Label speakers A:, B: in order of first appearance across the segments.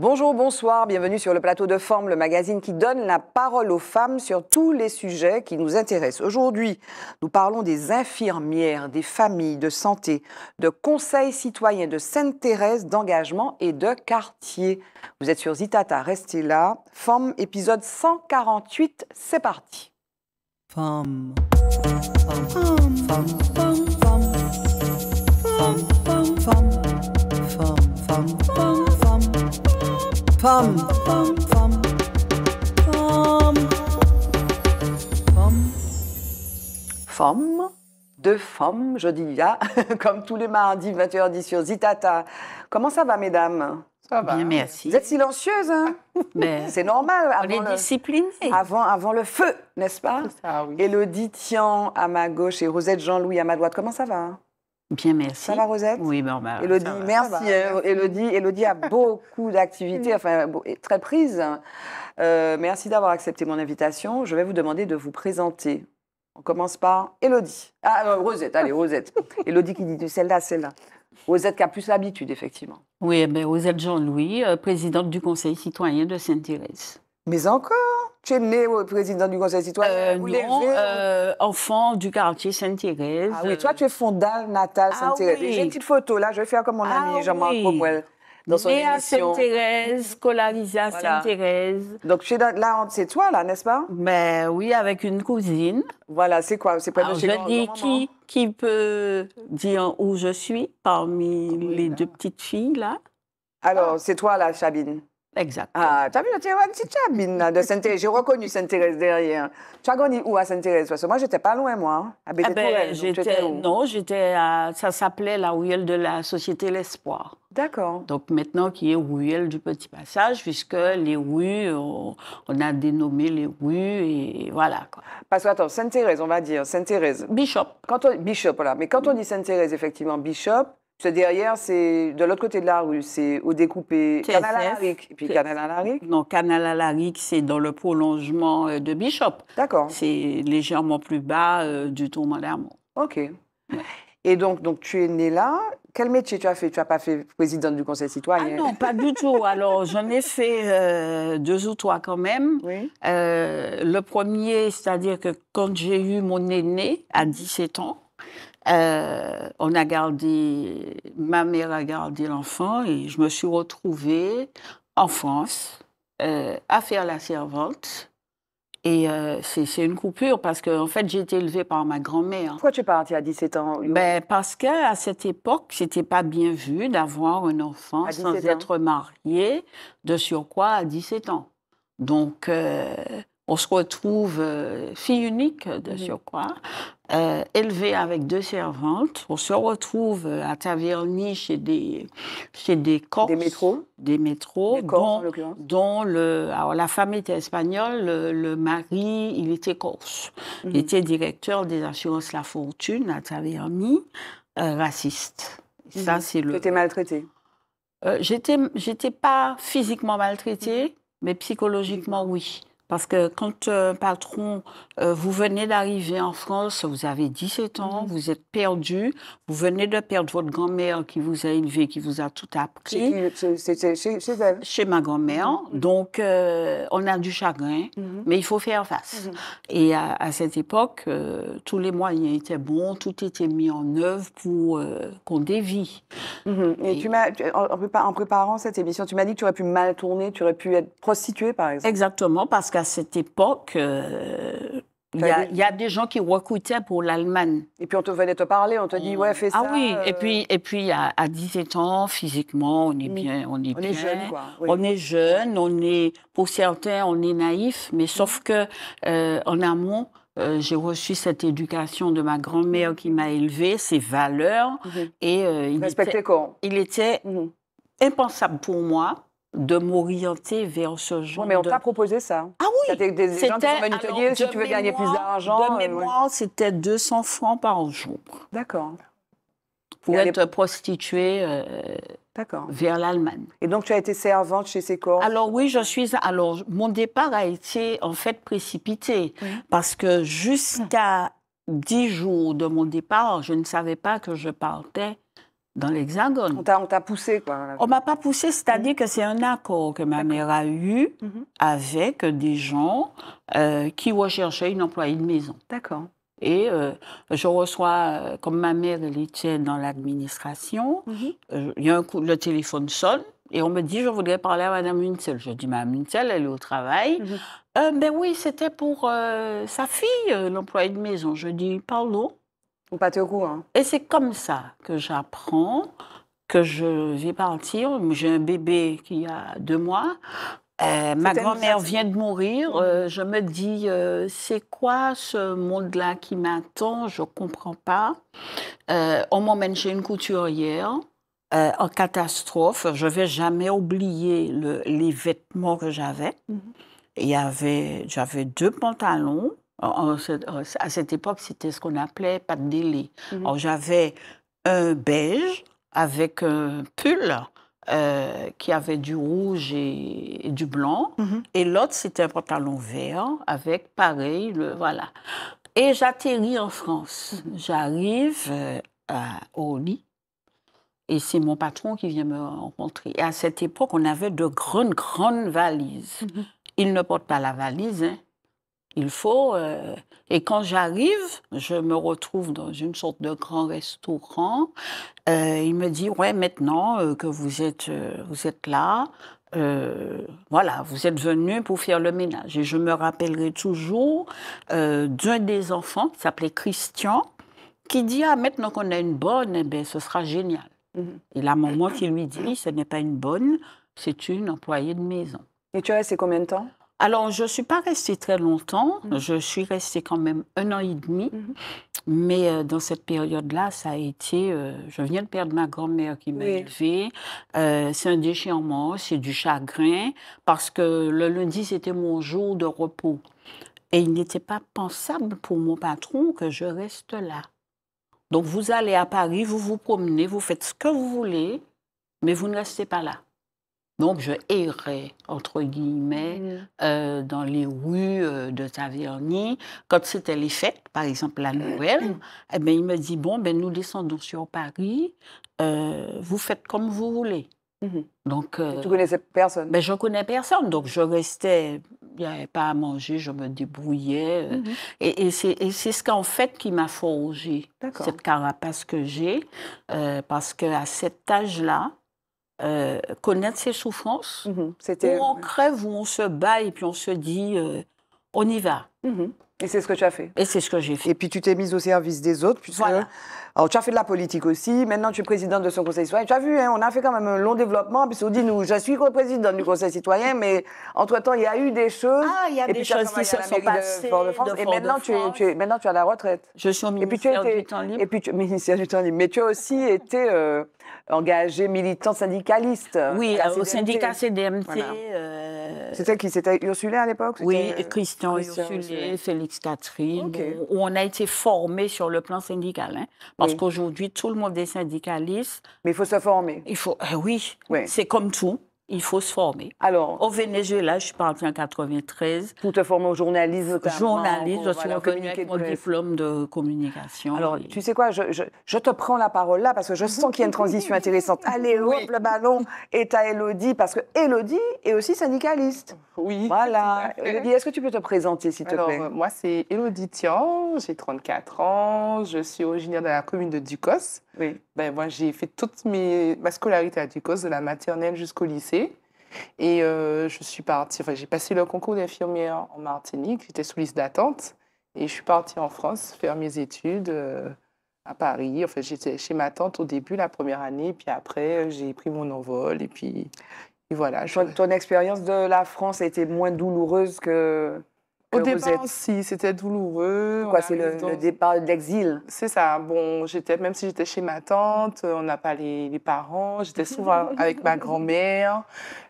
A: Bonjour, bonsoir, bienvenue sur le plateau de Forme, le magazine qui donne la parole aux femmes sur tous les sujets qui nous intéressent. Aujourd'hui, nous parlons des infirmières, des familles, de santé, de conseils citoyens, de Sainte-Thérèse, d'engagement et de quartier. Vous êtes sur Zitata, restez là. Forme, épisode 148, c'est parti. pam, pom, pam, pom, Femme, femme, je dis là, comme tous les mardis, 20h10 sur Zitata. Comment ça va, mesdames ça va. Bien, merci. Vous êtes silencieuse, hein ben, C'est normal. Avant on est Avant, avant le feu, n'est-ce pas ça, oui. Elodie Tian à ma gauche et Rosette Jean-Louis à ma droite. Comment ça va
B: Bien, merci. Ça va, Rosette Oui, bon ben, bah, Elodie, merci.
A: Elodie, euh, Elodie a beaucoup d'activités, enfin, très prise. Euh, merci d'avoir accepté mon invitation. Je vais vous demander de vous présenter. On commence par Elodie. Ah, euh, Rosette, allez, Rosette. Elodie qui dit celle-là, celle-là. Rosette qui a plus l'habitude, effectivement.
B: Oui, eh ben, Rosette Jean-Louis, présidente du Conseil citoyen de saint thérèse Mais encore tu es né président du
A: conseil citoyen euh, Non, euh, enfant du quartier sainte thérèse Ah oui, toi tu es fondale natale ah sainte thérèse J'ai une petite photo là, je vais faire comme mon ami ah Jean-Marc oui. Dans son Mais à
B: Sainte-Thérèse, scolarisée à Sainte-Thérèse.
A: Donc, là, c'est toi, là, n'est-ce pas? Mais
B: ben oui, avec une cousine. Voilà, c'est quoi? C'est pas de chez Je dis qui, qui peut dire où je suis parmi les deux petites filles, là? Alors, ah. c'est toi,
A: là, Chabine? Exact. Ah, as vu, tu as une chabine de saint thérèse J'ai reconnu Sainte-Thérèse derrière. Tu as grandi où à Sainte-Thérèse Parce que moi, j'étais pas loin, moi. Hein, à ah ben, j'étais,
B: Non, j'étais Ça s'appelait la ruelle de la Société L'Espoir. D'accord. Donc maintenant, qui est ruelle du Petit Passage, puisque les rues, on, a dénommé les rues, et voilà. Quoi.
A: Parce que, attends, Sainte-Thérèse, on va dire, Sainte-Thérèse.
B: Bishop. Quand on, Bishop, voilà. Mais quand on dit
A: Sainte-Thérèse, effectivement, Bishop, c'est derrière, c'est de l'autre côté de la rue, c'est au découpé Canal Alaric. Et puis Canal Alaric
B: Non, Canal Alaric, c'est dans le prolongement euh, de Bishop. D'accord. C'est légèrement plus bas euh, du tourment d'Armand. OK. Et
A: donc, donc, tu es né là. Quel métier tu as fait Tu n'as pas fait présidente du Conseil citoyen ah
B: Non, pas du tout. Alors, j'en ai fait euh, deux ou trois quand même. Oui. le premier, c'est-à-dire que quand j'ai eu mon aîné à 17 ans, euh, on a gardé, ma mère a gardé l'enfant et je me suis retrouvée en France euh, à faire la servante. Et euh, c'est une coupure parce que en fait, j'ai été élevée par ma grand-mère. Pourquoi tu es partie à 17 ans Mais ben, Parce qu'à cette époque, c'était pas bien vu d'avoir un enfant sans être marié, de surcroît à 17 ans. Donc, on se retrouve euh, fille unique de surcroît, euh, élevée avec deux servantes. On se retrouve euh, à Taverny chez des, chez des Corses. Des métros. Des métros, dont, dont, le, alors la femme était espagnole, le, mari, il était corse. Mhm. Il était directeur des assurances La Fortune à Taverny, euh, raciste. Ça, mhm. c'est le. Tu maltraitée J'étais pas physiquement maltraitée, mhm. mais psychologiquement, oui. Parce que quand un euh, patron, euh, vous venez d'arriver en France, vous avez 17 ans, mhm. vous êtes perdu, vous venez de perdre votre grand-mère qui vous a élevé, qui vous a tout appris. Euh, C'était chez, elle. Chez ma grand-mère. Mhm, mhm. Donc, on a du chagrin, mais il faut faire face. Et à, cette époque, tous les moyens étaient bons, tout était mis en œuvre pour qu'on dévie. Et, tu m'as, en préparant cette émission, tu m'as dit que tu aurais pu mal tourner, tu aurais pu être prostituée, par exemple. Exactement, parce que à cette époque, euh, il y, a des gens qui recrutaient pour l'Allemagne. Et puis on te venait te parler, on te dit, mm. ouais, fais ah ça. Ah oui, et euh. puis, et puis à, 17 ans, physiquement, on est mm. bien. On est, jeune, quoi. On est jeune, on est, pour certains, on est naïf, mais sauf mm. que euh, en amont, j'ai reçu cette éducation de ma grand-mère qui m'a élevée, ses valeurs. Mm-hmm. Et, il était, Il mm-hmm. était impensable pour moi de m'orienter vers ce genre Non mais on t'a proposé ça. Ah oui C'était. des gens qui sont venus si tu veux gagner plus d'argent... De euh, mémoire, c'était 200 francs par jour. D'accord. Pour être prostituée... Euh, vers l'Allemagne. Et donc tu as été servante chez ces corps Alors oui, je suis. Alors mon départ a été en fait précipité parce que jusqu'à 10 jours de mon départ, je ne savais pas que je partais dans l'Hexagone. On t'a poussé, quoi. On m'a pas poussé, c'est-à-dire que c'est un accord que ma mère a eu mhm. avec des gens euh, qui recherchaient une employée de maison. D'accord. Et euh, je reçois, euh, comme ma mère, elle était dans l'administration, mhm. euh, il a un coup, le téléphone sonne. Et on me dit, je voudrais parler à Madame Munzel. Je dis, Madame Munzel, elle est au travail. Mhm. ben oui, c'était pour sa fille, l'employée de maison. Je dis, parle-nous. Ou pas te hein. Et c'est comme ça que j'apprends que je vais partir. J'ai un bébé qui a deux mois. Euh, ma grand-mère vient de mourir. Mmh. Euh, je me dis, euh, c'est quoi ce monde-là qui m'attend Je ne comprends pas. on m'emmène chez une couturière. en catastrophe, je vais jamais oublier les vêtements que j'avais. Mmh. Il y avait, j'avais deux pantalons, à cette époque, c'était ce qu'on appelait pas de délai. Mmh j'avais un beige avec un pull euh, qui avait du rouge et, du blanc. Mmh et l'autre, c'était un pantalon vert avec pareil, le, voilà. Et j'atterris en France. Mmh J'arrive euh, à Orly. Et c'est mon patron qui vient me rencontrer. Et à cette époque, on avait de grandes, grandes valises. Il ne porte pas la valise, hein, il faut. Euh, et quand j'arrive, je me retrouve dans une sorte de grand restaurant. Euh, il me dit ouais, maintenant euh, que vous êtes, vous êtes là, voilà, vous êtes venu pour faire le ménage. Et je me rappellerai toujours d'un des enfants qui s'appelait Christian, qui dit ah maintenant qu'on a une bonne, eh ben, ce sera génial. a mm-hmm. Et la maman qui lui dit ce n'est pas une bonne, c'est une employée de maison.
A: Et tu as c'est combien de temps
B: alors, je ne suis pas restée très longtemps. Mm-hmm. Je suis restée quand même un an et demi. Mm-hmm. Mais euh, dans cette période-là, ça a été. Euh, je viens de perdre ma grand-mère qui m'a élevée. Euh, c'est un déchirement, c'est du chagrin, parce que le lundi, c'était mon jour de repos. Et il n'était pas pensable pour mon patron que je reste là. Donc, vous allez à Paris, vous vous promenez, vous faites ce que vous voulez, mais vous ne restez pas là. Donc, je errais, entre guillemets, mm. euh, dans les rues euh, de Taverny. Quand c'était les fêtes, par exemple la Noël, mm. eh ben, il me dit, bon, ben, nous descendons sur Paris, euh, vous faites comme vous voulez. Mm-hmm. Donc, tu connaissais personne ben, Je connais personne, donc je restais il n'y avait pas à manger, je me débrouillais. Mm-hmm. Et, c'est ce qu'en fait qui m'a forgé, cette carapace que j'ai, parce qu'à cet âge-là, euh, connaître ses souffrances. Mm-hmm. où on crève, où on se bat et puis on se dit euh, on y va. Mm-hmm.
A: Et c'est ce que tu as fait. Et c'est ce que j'ai fait. Et puis tu t'es mise au service des autres. Alors tu as fait de la politique aussi. Maintenant tu es présidente de son conseil citoyen. Tu as vu, hein, on a fait quand même un long développement. Puis on dit, nous, je suis co-présidente du conseil citoyen, mais entre-temps, il y a eu des choses. Ah, il y a des choses qui se sont passées. et maintenant, tu es, la retraite. Je suis au ministère et tu du Et puis, tu, Mais tu as aussi été... Euh, engagé militant syndicaliste. Oui, euh, au syndicat
B: CDMT. Euh, C'était qui C'était Ursulé à l'époque Oui, euh, Christian, Christian Félix Catherine, où on a été formés sur le plan syndical. Hein. parce qu'aujourd'hui, tout le monde est syndicaliste. Mais il faut se former. Il faut, oui, oui. c'est comme tout il faut se former. Alors, au Venezuela, je suis partie en 93. Pour te former au journalisme. Journaliste, je suis une avec mon diplôme de communication. Alors, tu sais quoi, je, te prends la
A: parole là parce que je sens qu'il y a une transition intéressante. Allez, hop, le ballon est à Elodie parce que Elodie est aussi syndicaliste.
C: Oui. Voilà. Elodie, est-ce que tu peux te présenter, s'il te plaît Alors, euh, Moi, c'est Elodie Tian, j'ai 34 ans, je suis originaire de la commune de Ducos. Oui. Ben, moi, j'ai fait toute ma scolarité à Ducos, de la maternelle jusqu'au lycée. Et euh, je suis partie, j'ai passé le concours d'infirmière en Martinique, j'étais sous liste d'attente. Et je suis partie en France faire mes études euh, à Paris. Enfin, j'étais chez ma tante au début, la première année, puis après, euh, j'ai pris mon envol. Et puis, voilà. ton expérience de la France a été moins douloureuse que. Au départ, si, c'était douloureux. Quoi, c'est le, départ de l'exil C'est ça. Bon, j'étais, même si j'étais chez ma tante, on n'a pas les, les parents. J'étais souvent avec ma grand-mère,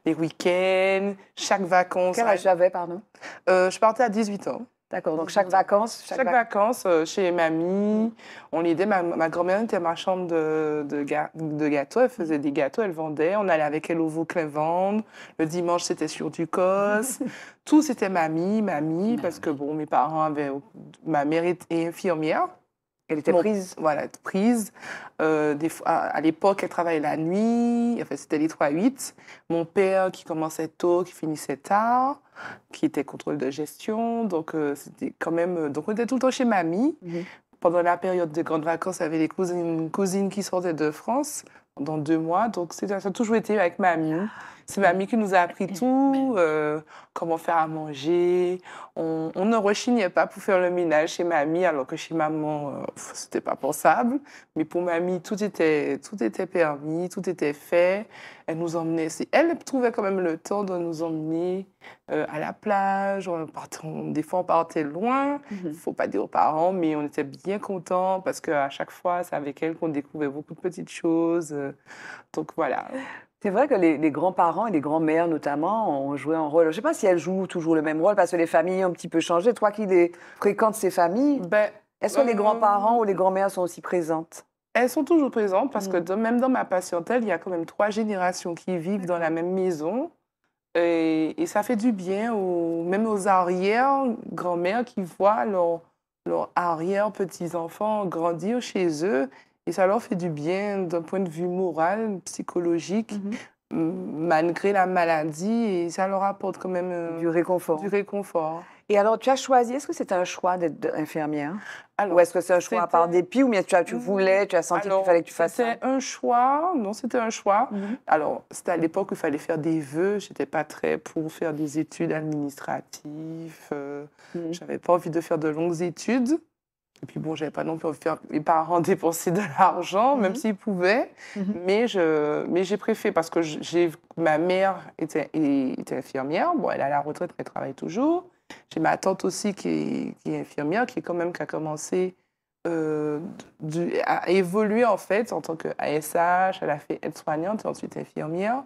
C: les week-ends, chaque vacances. Quel âge j'avais, pardon euh, Je partais à 18 ans. D'accord, donc chaque vacances Chaque, vacances euh, chez mamie, on aidait. Ma, grand-mère était ma chambre de, de, gâteaux, elle faisait des gâteaux, elle vendait. On allait avec elle au Vauclin-Vendre. Le dimanche, c'était sur du cos. Tout, c'était mamie, mamie, parce que bon, mes parents avaient. Ma mère est infirmière. Elle était prise, voilà, prise. Euh, des fois, à, l'époque, elle travaillait la nuit. Enfin, c'était les 3 à 8. Mon père qui commençait tôt, qui finissait tard, qui était contrôle de gestion. Donc, euh, c'était quand même. Euh, donc, on était tout le temps chez mamie. Mhm pendant la période des grandes vacances avec les cousines, cousine qui sortaient de France dans deux mois. Donc, ça a toujours été avec mamie. C'est mamie qui nous a appris tout, euh, comment faire à manger. On, ne rechignait pas pour faire le ménage chez mamie, alors que chez maman, ce euh, c'était pas pensable. Mais pour mamie, tout était, tout était permis, tout était fait elle nous emmenait. Elle trouvait quand même le temps de nous emmener euh, à la plage. On des fois, on partait loin. Il mhm. ne faut pas dire aux parents, mais on était bien contents parce qu'à chaque fois, c'est avec elle qu'on découvrait beaucoup de petites choses. Donc voilà. C'est vrai que les, grands-parents et les grands-mères
A: notamment ont joué un rôle. Je ne sais pas si elles jouent toujours le même rôle parce que les familles ont un petit peu changé. Toi qui les
C: fréquentes ces familles, ben, est-ce que les euh, grands-parents ou les grands-mères sont aussi présentes elles sont toujours présentes parce que mm. même dans ma patientèle, il y a quand même trois générations qui vivent dans la même maison. Et, ça fait du bien, même aux arrières-grand-mères qui voient leurs leur arrière-petits-enfants grandir chez eux. Et ça leur fait du bien d'un point de vue moral, psychologique, mm-hmm. malgré la maladie. Et ça leur apporte quand même euh, du réconfort. Du réconfort. Et alors, tu as choisi, est-ce que c'est un
A: choix d'être infirmière Ou est-ce que c'est un choix par dépit Ou bien tu, as, tu mmh. voulais, tu as senti qu'il fallait que
C: tu fasses ça C'était un choix, non, c'était un choix. Mmh. Alors, c'était à l'époque où il fallait faire des vœux. Je n'étais pas très pour faire des études administratives. Euh, mmh. J'avais Je n'avais pas envie de faire de longues études. Et puis bon, j'avais pas non plus envie de faire mes parents dépenser de l'argent, même s'ils pouvaient. Mais je, mais j'ai préféré parce que j'ai, ma mère était, était infirmière. Bon, elle a à la retraite, elle travaille toujours. J'ai ma tante aussi qui est, infirmière, qui est quand même qui a commencé euh, à évoluer en fait en tant qu'ASH. Elle a fait aide-soignante et ensuite infirmière.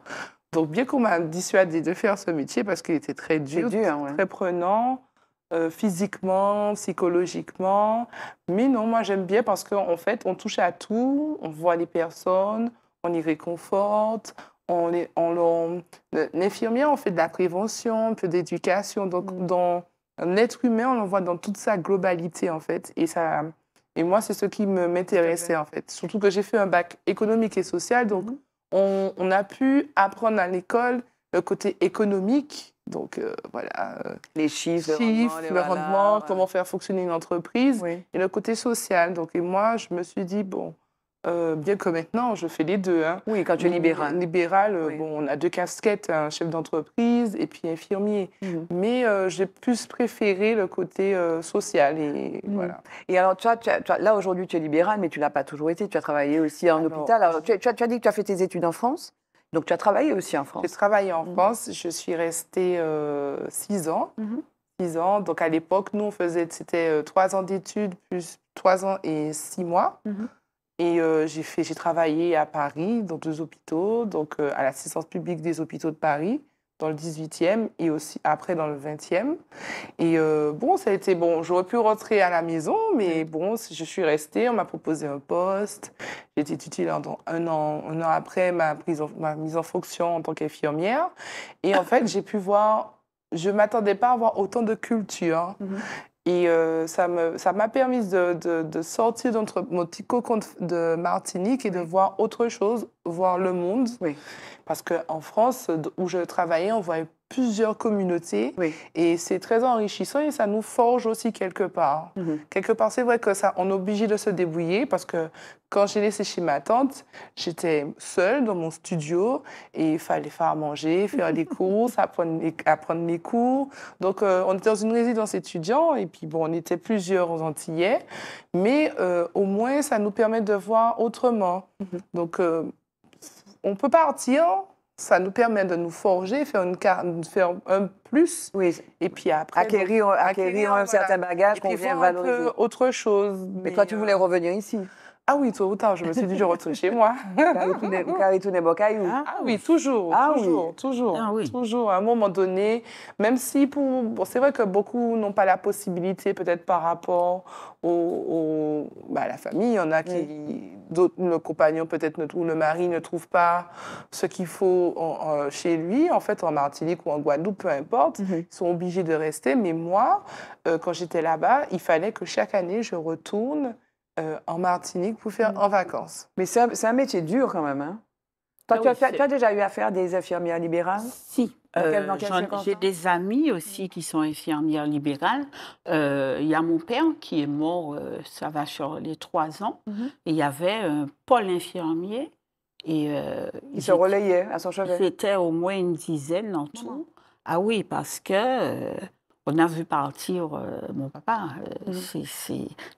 C: Donc bien qu'on m'a dissuadé de faire ce métier parce qu'il était très dur, très prenant. Euh, physiquement, psychologiquement. Mais non, moi j'aime bien parce qu'en fait, on touche à tout, on voit les personnes, on y réconforte, on, on l'infirmière, on fait de la prévention, un peu d'éducation. Donc, mm. un dans l'être humain, on le voit dans toute sa globalité, en fait. Et, ça, et moi, c'est ce qui m'intéressait, en fait. Surtout que j'ai fait un bac économique et social. Donc, mm. on, a pu apprendre à l'école le côté économique. Donc, euh, voilà. Euh, les chiffres, le rendement, euh. comment faire fonctionner une entreprise. Et le côté social. Donc, et moi, je me suis dit, bon euh, bien que maintenant, je fais les deux. Hein. Oui, quand tu es libéral. Libéral, euh, bon, on a deux casquettes, un hein, chef d'entreprise et puis infirmier. Mhm. Mais euh, j'ai plus préféré le côté social. Et, mhm. voilà. et alors, tu là, aujourd'hui, tu es libéral, mais tu l'as pas toujours été. Tu as travaillé aussi
A: en hôpital. Alors, tu, as, dit que tu as fait tes études en France. Donc, tu as travaillé aussi en France. J'ai
C: travaillé en mhm. France. Je suis restée six ans. Six ans. Donc, à l'époque, nous, on faisait, c'était trois ans d'études plus trois ans et six mois. Et euh, j'ai travaillé à Paris dans deux hôpitaux, donc euh, à l'assistance publique des hôpitaux de Paris dans le 18e et aussi après dans le 20e. Et euh, bon, ça a été bon. J'aurais pu rentrer à la maison, mais bon, je suis restée. On m'a proposé un poste. J'ai été tutée un an, après ma, prise ma mise en fonction en tant qu'infirmière. Et en fait, j'ai pu voir je ne m'attendais pas à avoir autant de culture. Mhm. Et euh, me ça m'a permis de, de, de sortir d'entre mon petit cocon de, Martinique et de voir autre chose, voir le monde. Oui. Parce qu'en France, où je travaillais, on voyait plusieurs communautés. Et c'est très enrichissant et ça nous forge aussi quelque part. Mhm. Quelque part, c'est vrai que ça, on est obligé de se débrouiller parce que quand j'ai laissé chez ma tante, j'étais seule dans mon studio et il fallait faire manger, faire les courses, apprendre les apprendre cours. Donc, euh, on était dans une résidence étudiant et puis, bon, on était plusieurs aux Antillais, mais euh, au moins, ça nous permet de voir autrement. Mhm. Donc, euh, on peut partir, ça nous permet de nous forger, faire, une carte, faire un plus. Oui. Et puis après. Acquérir, acquérir, un certain bagage qu'on vient valoriser. Autre chose. Mais, toi, tu voulais euh, revenir ici. Ah oui, tôt ou tard, je me suis dit, je retourne chez moi. Bah ah, ah, ah oui, toujours, toujours, toujours, ah toujours. À un moment donné, même si pour... c'est vrai que beaucoup n'ont pas la possibilité, peut-être par rapport au, bah, à la famille, il y en a qui... D'autres, le compagnon peut-être ou le mari ne trouve pas ce qu'il faut chez lui, en fait, en Martinique ou en Guadeloupe, peu importe. Mhm. Ils sont obligés de rester. Mais moi, euh, quand j'étais là-bas, il fallait que chaque année, je retourne euh, en Martinique pour faire mm. en vacances. Mais c'est un, métier dur quand même. Hein.
A: Toi, ah tu, as déjà eu affaire à des infirmières libérales Si.
B: Euh, j'ai des amis aussi mm. qui sont infirmières libérales. Euh, il y a mon père qui est mort, ça va sur les trois ans. Mm-hmm. il y avait un pôle infirmier. Et, il se relayait à son chevet C'était au moins une dizaine en tout. Ah oui, parce que on a vu partir euh, mon papa. Euh,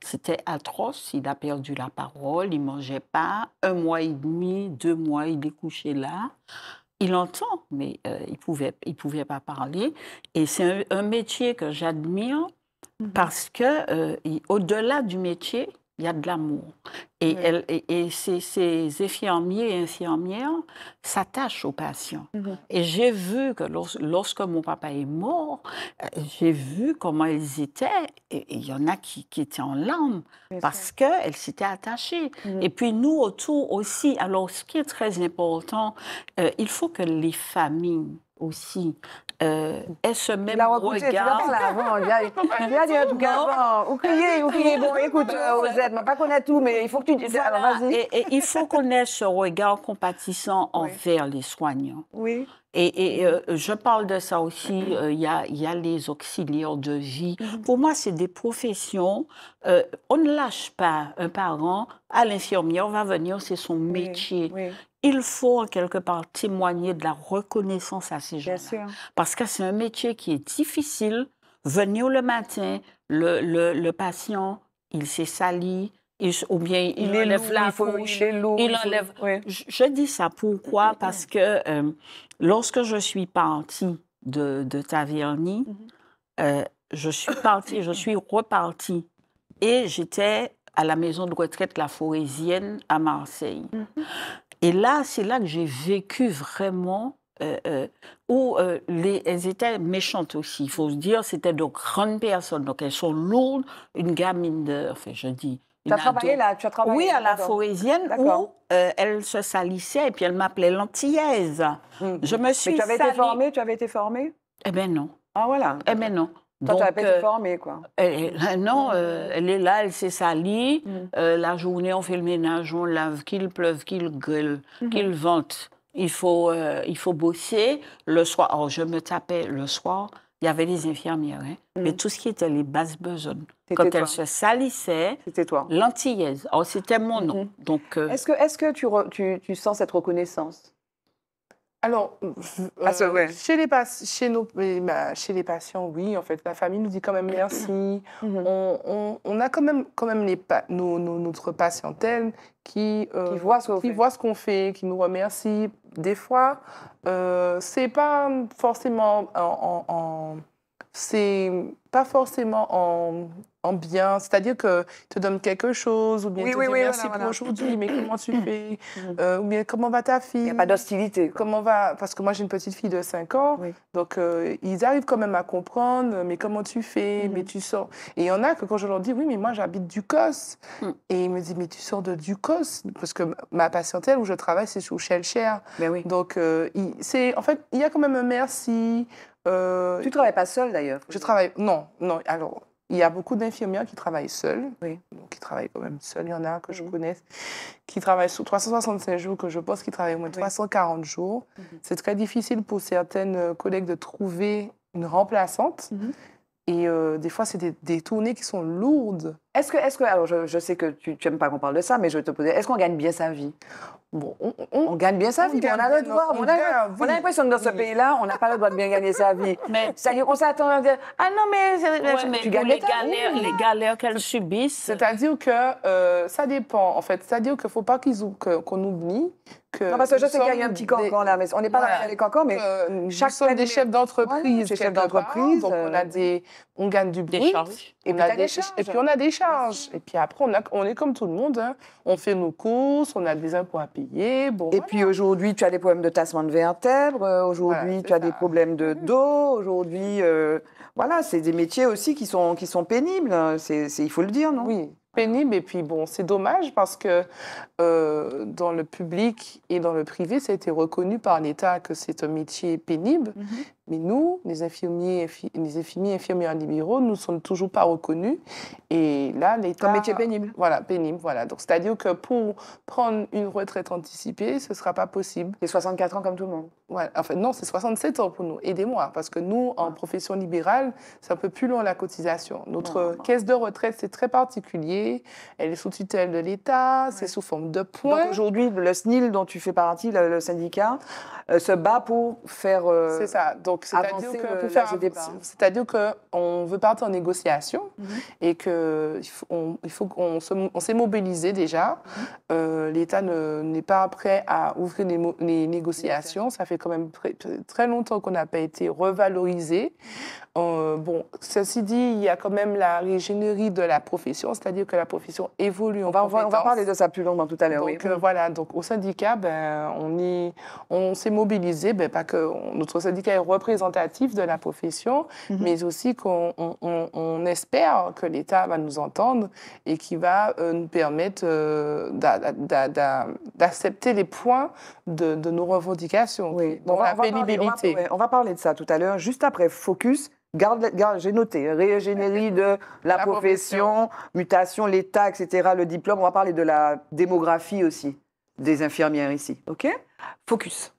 B: c'était atroce. Il a perdu la parole, il mangeait pas. Un mois et demi, deux mois, il est couché là. Il entend, mais euh, il ne pouvait, il pouvait pas parler. Et c'est un, métier que j'admire mhm. parce que, au-delà du métier, il y a de l'amour. Et, et, et, ces, ces infirmiers et infirmières s'attachent aux patients. Mm-hmm. Et j'ai vu que lorsque, mon papa est mort, euh, j'ai vu comment ils étaient. Et il y en a qui, qui étaient en larmes parce qu'elles s'étaient attachées. Mm-hmm. Et puis nous, autour aussi, alors ce qui est très important, euh, il faut que les familles aussi. Euh, elle se met la regard. il
A: y a, il y a des trucs Vous criez, vous criez. Bon, écoute, euh, Rosette, mais pas connaître tout, mais il faut que tu dises.
B: il faut qu'on ait ce regard compatissant envers les soignants. Oui. Et, euh, je parle de ça aussi, euh, il y, a, les auxiliaires de vie. Mhm. Pour moi, c'est des professions. on ne lâche pas un parent à l'infirmière, on va venir, c'est son métier. oui il faut en quelque part témoigner de la reconnaissance à ces gens-là. Parce que c'est un métier qui est difficile. Venir le matin, le, le, patient, il s'est sali, ou bien il, il enlève la il Je, dis ça pourquoi? Mm-hmm. Parce que euh, lorsque je suis partie de, de Taverny, mm-hmm. euh, je suis partie, je suis repartie. Et j'étais à la maison de retraite La Forésienne à Marseille. Mm-hmm. Et là, c'est là que j'ai vécu vraiment euh, euh, où euh, les, elles étaient méchantes aussi. Il faut se dire, c'était de grandes personnes, donc elles sont lourdes. Une gamine de, enfin, je dis. Tu as travaillé là, tu as travaillé Oui, à la forésienne où elle se salissait et puis elle m'appelait l'antillaise. Mmh, je mmh. me suis. Mais tu avais été formée, tu avais été formée Eh ben non. Ah voilà. Eh bien non tu pas euh, quoi. non, euh, elle est là, elle s'est salie, mm. euh, la journée, on fait le ménage, on lave, qu'il pleuve, qu'il gueule, mm-hmm. qu'il vente. Il faut, il faut bosser. Le soir, alors oh, je me tapais le soir, il y avait les infirmières, hein. mm. mais tout ce qui était les basses besoins, Quand elle elles se salissaient, c'était toi. L'antillaise. oh c'était mon mm-hmm. nom. Donc, Est-ce que, est -ce
A: que tu, tu, tu sens cette reconnaissance
B: alors, ah, euh, chez,
C: les chez, nos, bah, chez les patients, oui, en fait, la famille nous dit quand même merci. Mhm. on, a quand même, quand même les notre patientèle qui, euh, qui voit ce qu'on fait. qui nous remercie. Des fois, euh, c'est pas forcément en c'est pas forcément en bien, c'est-à-dire que te donne quelque chose, ou bien oui, te oui, merci pour aujourd'hui, mais comment tu fais, mm. euh, ou bien comment va ta fille. Il n'y a pas d'hostilité. Comment va, parce que moi j'ai une petite fille de 5 ans, donc euh, ils arrivent quand même à comprendre, mais comment tu fais, mm. mais tu sors. Et il y en a que quand je leur dis, oui, mais moi j'habite Ducos, cos. Mm. et ils me disent, mais tu sors de Ducos, parce que ma patientèle où je travaille, c'est sous ben oui Donc, euh, c'est en fait, il y a quand même un merci. Tu travailles pas seule d'ailleurs Je travaille, non, non, alors il y a beaucoup d'infirmières qui travaillent seules, oui. donc qui travaillent quand même seules. Il y en a que je mhm. connais qui travaillent sous 365 jours, que je pense qu'ils travaillent au moins 340 jours. Mhm. C'est très difficile pour certaines euh, collègues de trouver une remplaçante. Mhm. Et euh, des fois, c'est des, tournées qui sont lourdes.
A: Est-ce que, est que, alors je, sais que tu n'aimes pas qu'on parle de ça, mais je vais te poser, est-ce qu'on gagne bien sa vie Bon, on, gagne bien sa vie, on, on a le droit. On, a, l'impression que dans ce pays-là, on n'a pas le droit de bien gagner sa vie. C'est-à-dire qu'on s'attend à dire Ah non, mais, tu gagnes les, galères, les
C: galères qu'elles subissent. C'est-à-dire que euh, ça dépend, en fait. C'est-à-dire qu'il ne faut pas qu'on oublie que. Non, parce que je sais qu'il y a un petit cancan là, mais on n'est pas dans les cancans, mais chaque nous des chefs d'entreprise. Des chefs d'entreprise. Donc on, a euh, des, on gagne du bruit. Et, puis, et puis on a des charges. Et puis après, on, est comme tout le monde. Hein. On fait nos courses, on a des impôts à payer. Bon, et puis aujourd'hui, tu as des problèmes de tassement de vertèbres. Euh, aujourd'hui, tu as des problèmes
A: de mmh. dos. Aujourd'hui, euh, voilà, c'est des métiers aussi qui sont, qui sont pénibles. Hein.
C: C'est, il faut le dire, non Oui, pénible. Et puis bon, c'est dommage parce que euh, dans le public et dans le privé, ça a été reconnu par l'État que c'est un métier pénible. Mmh mais nous, les infirmiers, les infirmiers, infirmières libéraux, nous sommes toujours pas reconnus. Et là, l'État. Un métier pénible. Voilà, pénible. Voilà. Donc, c'est-à-dire que pour prendre une retraite anticipée, ce sera pas possible. Et 64 ans comme tout le monde. Voilà. Enfin, non, c'est 67 ans pour nous. Aidez-moi, parce que nous, en ah. profession libérale, c'est un peu plus long la cotisation. Notre caisse de retraite, c'est très particulier. Elle est sous tutelle de l'État. C'est sous forme de points. Donc aujourd'hui, le SNIL dont tu fais partie, le, syndicat, euh, se bat pour faire. Euh, c'est ça. Donc, c'est-à-dire que, on veut partir en négociation mhm. et que il faut, qu'on s'est mobilisé déjà. Mhm. Euh, L'État n'est pas prêt à ouvrir les, négociations. Ça fait quand même très, longtemps qu'on n'a pas été revalorisé. Euh, bon, ceci dit, il y a quand même la régénérie de la profession, c'est-à-dire que la profession évolue. on, va, on, va, parler de ça plus longuement tout à l'heure. Donc euh, voilà, donc au syndicat, ben, on s'est on mobilisé, ben, pas que notre syndicat est représentatif de la profession, mhm. mais aussi qu'on espère que l'État va nous entendre et qui va euh, nous permettre euh, d'accepter les points de, nos revendications, oui. on va, la On, va parler de
A: ça tout à l'heure, juste après Focus. Garde, j'ai noté, hein, régénérie de la, profession, profession, mutation, l'État, etc., le diplôme. On va parler de la démographie aussi des infirmières ici. OK Focus.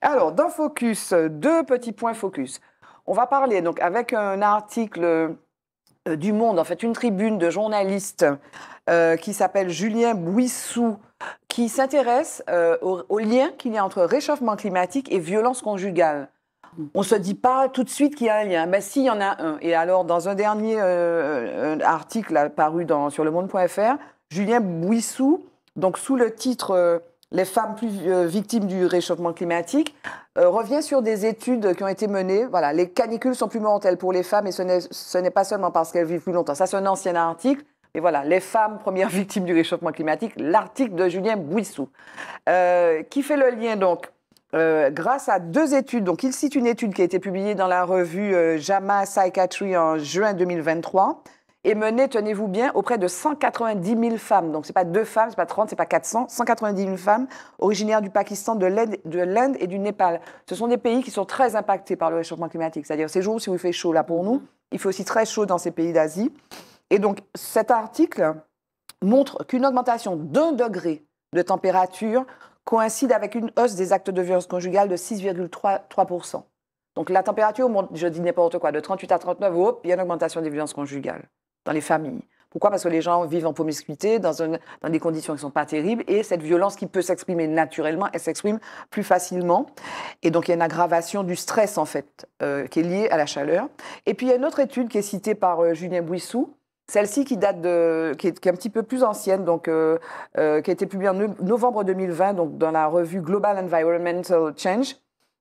A: Alors, dans Focus, deux petits points Focus. On va parler donc avec un article euh, du Monde, en fait, une tribune de journalistes euh, qui s'appelle Julien Bouissou, qui s'intéresse euh, au, lien qu'il y a entre réchauffement climatique et violence conjugale. On ne se dit pas tout de suite qu'il y a un lien. Mais s'il y en a un. Et alors, dans un dernier article paru sur le monde.fr, Julien Bouissou, donc sous le titre les femmes plus euh, victimes du réchauffement climatique, euh, revient sur des études qui ont été menées. Voilà, les canicules sont plus mortelles pour les femmes et ce n'est pas seulement parce qu'elles vivent plus longtemps. Ça, c'est un ancien article. Et voilà, les femmes premières victimes du réchauffement climatique, l'article de Julien Bouissou, euh, qui fait le lien donc grâce à deux études. Donc, il cite une étude qui a été publiée dans la revue JAMA Psychiatry en juin 2023. Et menée, tenez-vous bien, auprès de 190 000 femmes. Donc, ce n'est pas deux femmes, ce n'est pas 30, ce n'est pas 400. 190 000 femmes originaires du Pakistan, de l'Inde et du Népal. Ce sont des pays qui sont très impactés par le réchauffement climatique. C'est-à-dire, ces jours, où il fait chaud là pour nous, mm-hmm. il fait aussi très chaud dans ces pays d'Asie. Et donc, cet article montre qu'une augmentation d'un degré de température coïncide avec une hausse des actes de violence conjugale de 6,3%. Donc la température monte, je dis n'importe quoi, de 38 à 39, hop, il y a une augmentation des violences conjugales dans les familles. Pourquoi Parce que les gens vivent en promiscuité, dans, des conditions qui ne sont pas terribles, et cette violence qui peut s'exprimer naturellement, elle s'exprime plus facilement. Et donc il y a une aggravation du stress, en fait, euh, qui est lié à la chaleur. Et puis il y a une autre étude qui est citée par euh, Julien Bouissou, celle-ci qui date de, qui est, un petit peu plus ancienne, donc euh, qui a été publiée en novembre 2020, donc dans la revue Global Environmental Change,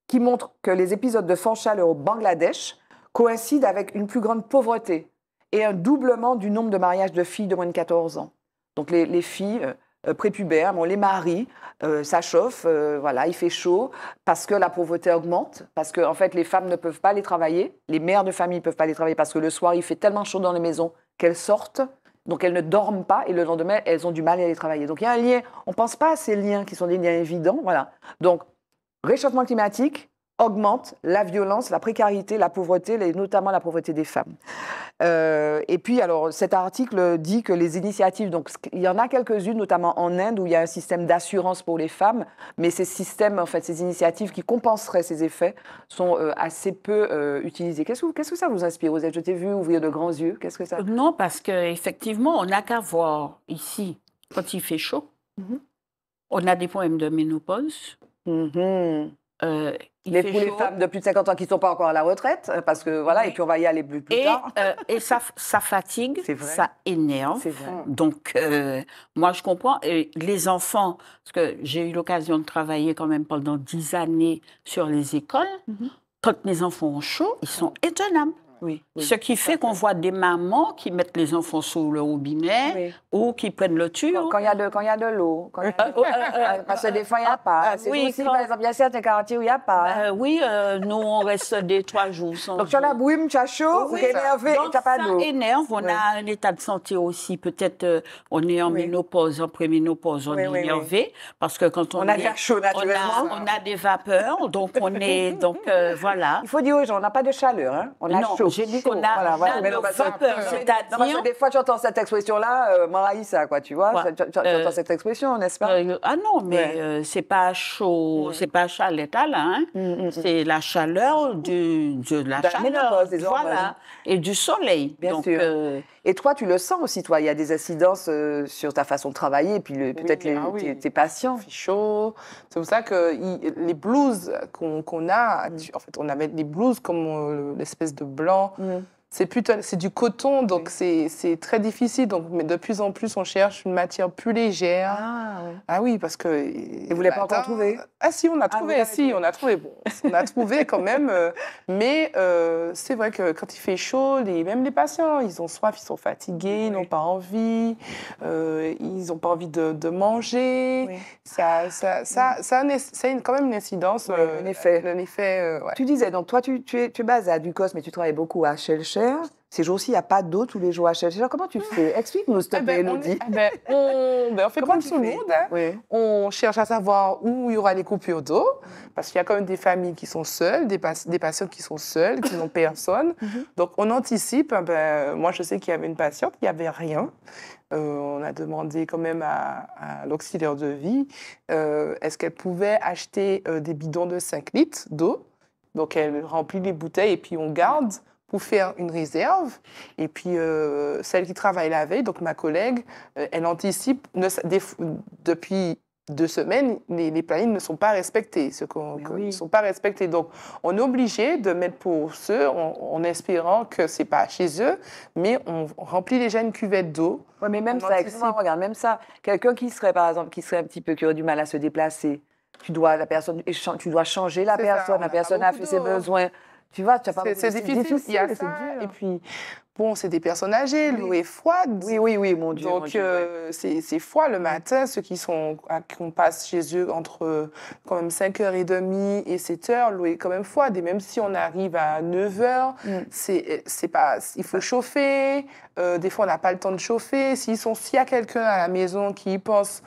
A: qui montre que les épisodes de forte chaleur au Bangladesh coïncident avec une plus grande pauvreté et un doublement du nombre de mariages de filles de moins de 14 ans. Donc les, filles euh, prépubères, les maris, euh, ça chauffe, euh, voilà, il fait chaud, parce que la pauvreté augmente, parce que en fait les femmes ne peuvent pas aller travailler, les mères de famille ne peuvent pas aller travailler, parce que le soir il fait tellement chaud dans les maisons qu'elles sortent, donc elles ne dorment pas, et le lendemain elles ont du mal à aller travailler. Donc il y a un lien, on ne pense pas à ces liens qui sont des liens évidents, voilà. Donc réchauffement climatique, augmente la violence, la précarité, la pauvreté, les, notamment la pauvreté des femmes. Euh, et puis, alors, cet article dit que les initiatives, donc, il y en a quelques-unes, notamment en Inde, où il y a un système d'assurance pour les femmes, mais ces systèmes, en fait, ces initiatives qui compenseraient ces effets sont euh, assez peu euh, utilisées. Qu'est-ce que, que ça vous inspire, Rosette Je t'ai vu
B: ouvrir de grands yeux. Qu'est-ce que ça euh, Non, parce qu'effectivement, on n'a qu'à voir ici, quand il fait chaud, mm-hmm. on a des problèmes de ménopause. Mm-hmm les, pour les
A: femmes de plus de 50 ans qui ne sont pas encore à la retraite, euh, parce que voilà, et puis on va y aller plus, et, tard.
B: Euh, et ça, fatigue, ça énerve. Mm. Donc, euh, moi, je comprends. les enfants, parce que j'ai eu l'occasion de travailler quand même pendant 10 années sur les écoles, mm-hmm. quand mes enfants ont chaud, ils sont mm. étonnables. Oui. Ce qui fait qu'on voit des mamans qui mettent les enfants sous le robinet ou qui prennent le tuyau. Quand il y a de l'eau. Ah, parce que des fois, il n'y a pas. Ah, C'est oui, aussi, par
A: exemple, il y a certains quartiers où il n'y
B: a pas. Ben, oui, euh, nous, on reste des trois jours sans Donc, tu as la brume, tu as chaud, tu es énervé tu n'as pas d'eau. énerve. On a un état de santé aussi. Peut-être euh, on est en ménopause, en préménopause, on est énervé. Parce que quand on, a est, chaud, naturellement. On a, des vapeurs, donc on est... Donc, euh, voilà. Il faut dire aux gens, on n'a pas de chaleur. Hein. On a chaud. J'ai dit qu'on a voilà, voilà, Des
A: fois, tu entends cette expression-là, euh, Maraïssa, quoi, tu vois, tu,
B: euh, entends cette expression, n'est-ce pas euh, Ah non, mais ce euh, n'est c'est pas chaud, c'est pas chalétal, hein, mm, mm, mm. c'est la chaleur du, de la bah, chaleur, voilà, et du
A: soleil. Bien sûr. Et toi, tu le sens aussi, toi, il y a des incidences sur ta façon de travailler,
C: puis peut-être ah tes, patients. fait chaud, c'est pour ça que les blouses qu'on a, en fait, on avait des blouses comme l'espèce de blanc 嗯。c'est c'est du coton, donc c'est très difficile. Donc, mais de plus en plus, on cherche une matière plus légère. Ah, ah oui, parce que. Et vous l'avez pas encore trouvé Ah si, on a ah, trouvé. Ah, si, on a trouvé. Bon, on a trouvé quand même. Euh, mais euh, c'est vrai que quand il fait chaud, les, même les patients, ils ont soif, ils sont fatigués, ils n'ont pas envie, euh, ils n'ont pas envie de, de manger. Ça, ça, ça, ça, a quand même une incidence. un effet. en effet Tu disais donc toi, tu, tu, es, tu bases à Ducos, mais tu travailles beaucoup à Shell
A: ces jours-ci, il n'y a pas d'eau tous les jours à Chercher Comment tu fais Explique-nous, s'il te ah ben, plaît, dit.
C: Ah ben, ben, on, fait comme tout le monde. Hein? On cherche à savoir où il y aura les coupures d'eau, parce qu'il y a quand même des familles qui sont seules, des, patients qui sont seuls, qui n'ont personne. Mhm. Donc, on anticipe. Hein, ben, moi, je sais qu'il y avait une patiente il qui avait rien. Euh, on a demandé quand même à, à l'auxiliaire de vie euh, est-ce qu'elle pouvait acheter euh, des bidons de 5 litres d'eau donc elle remplit les bouteilles et puis on garde pour faire une réserve. Et puis, euh, celle qui travaille la veille, donc ma collègue, euh, elle anticipe depuis deux semaines, les, les ne sont pas respectés. Ce sont pas respectés. Donc, on est obligé de mettre pour ceux, en, espérant que c'est pas chez eux, mais on remplit déjà une cuvette d'eau. Oui, mais même ça, regarde, même ça, quelqu'un
A: qui serait, par exemple, qui serait un petit peu, qui aurait du mal à se déplacer, tu dois, la personne, tu dois changer
C: la personne, la personne a, a fait ses besoins.
A: Tu vois, tu pas C'est difficile, difficile,
C: y Et puis, Bon, c'est des personnes âgées, l'eau est froide. Oui, oui, oui, mon Dieu. Donc, euh, c'est froid le matin. Ceux qui sont, ah, on passe chez eux entre quand même 5h30 et 7h, l'eau est quand même froide. Et même si on arrive à 9h, mm. euh, c'est pas, il faut chauffer. Euh, des fois, on n'a pas le temps de chauffer. S'ils sont, s'il y a quelqu'un à la maison qui pense,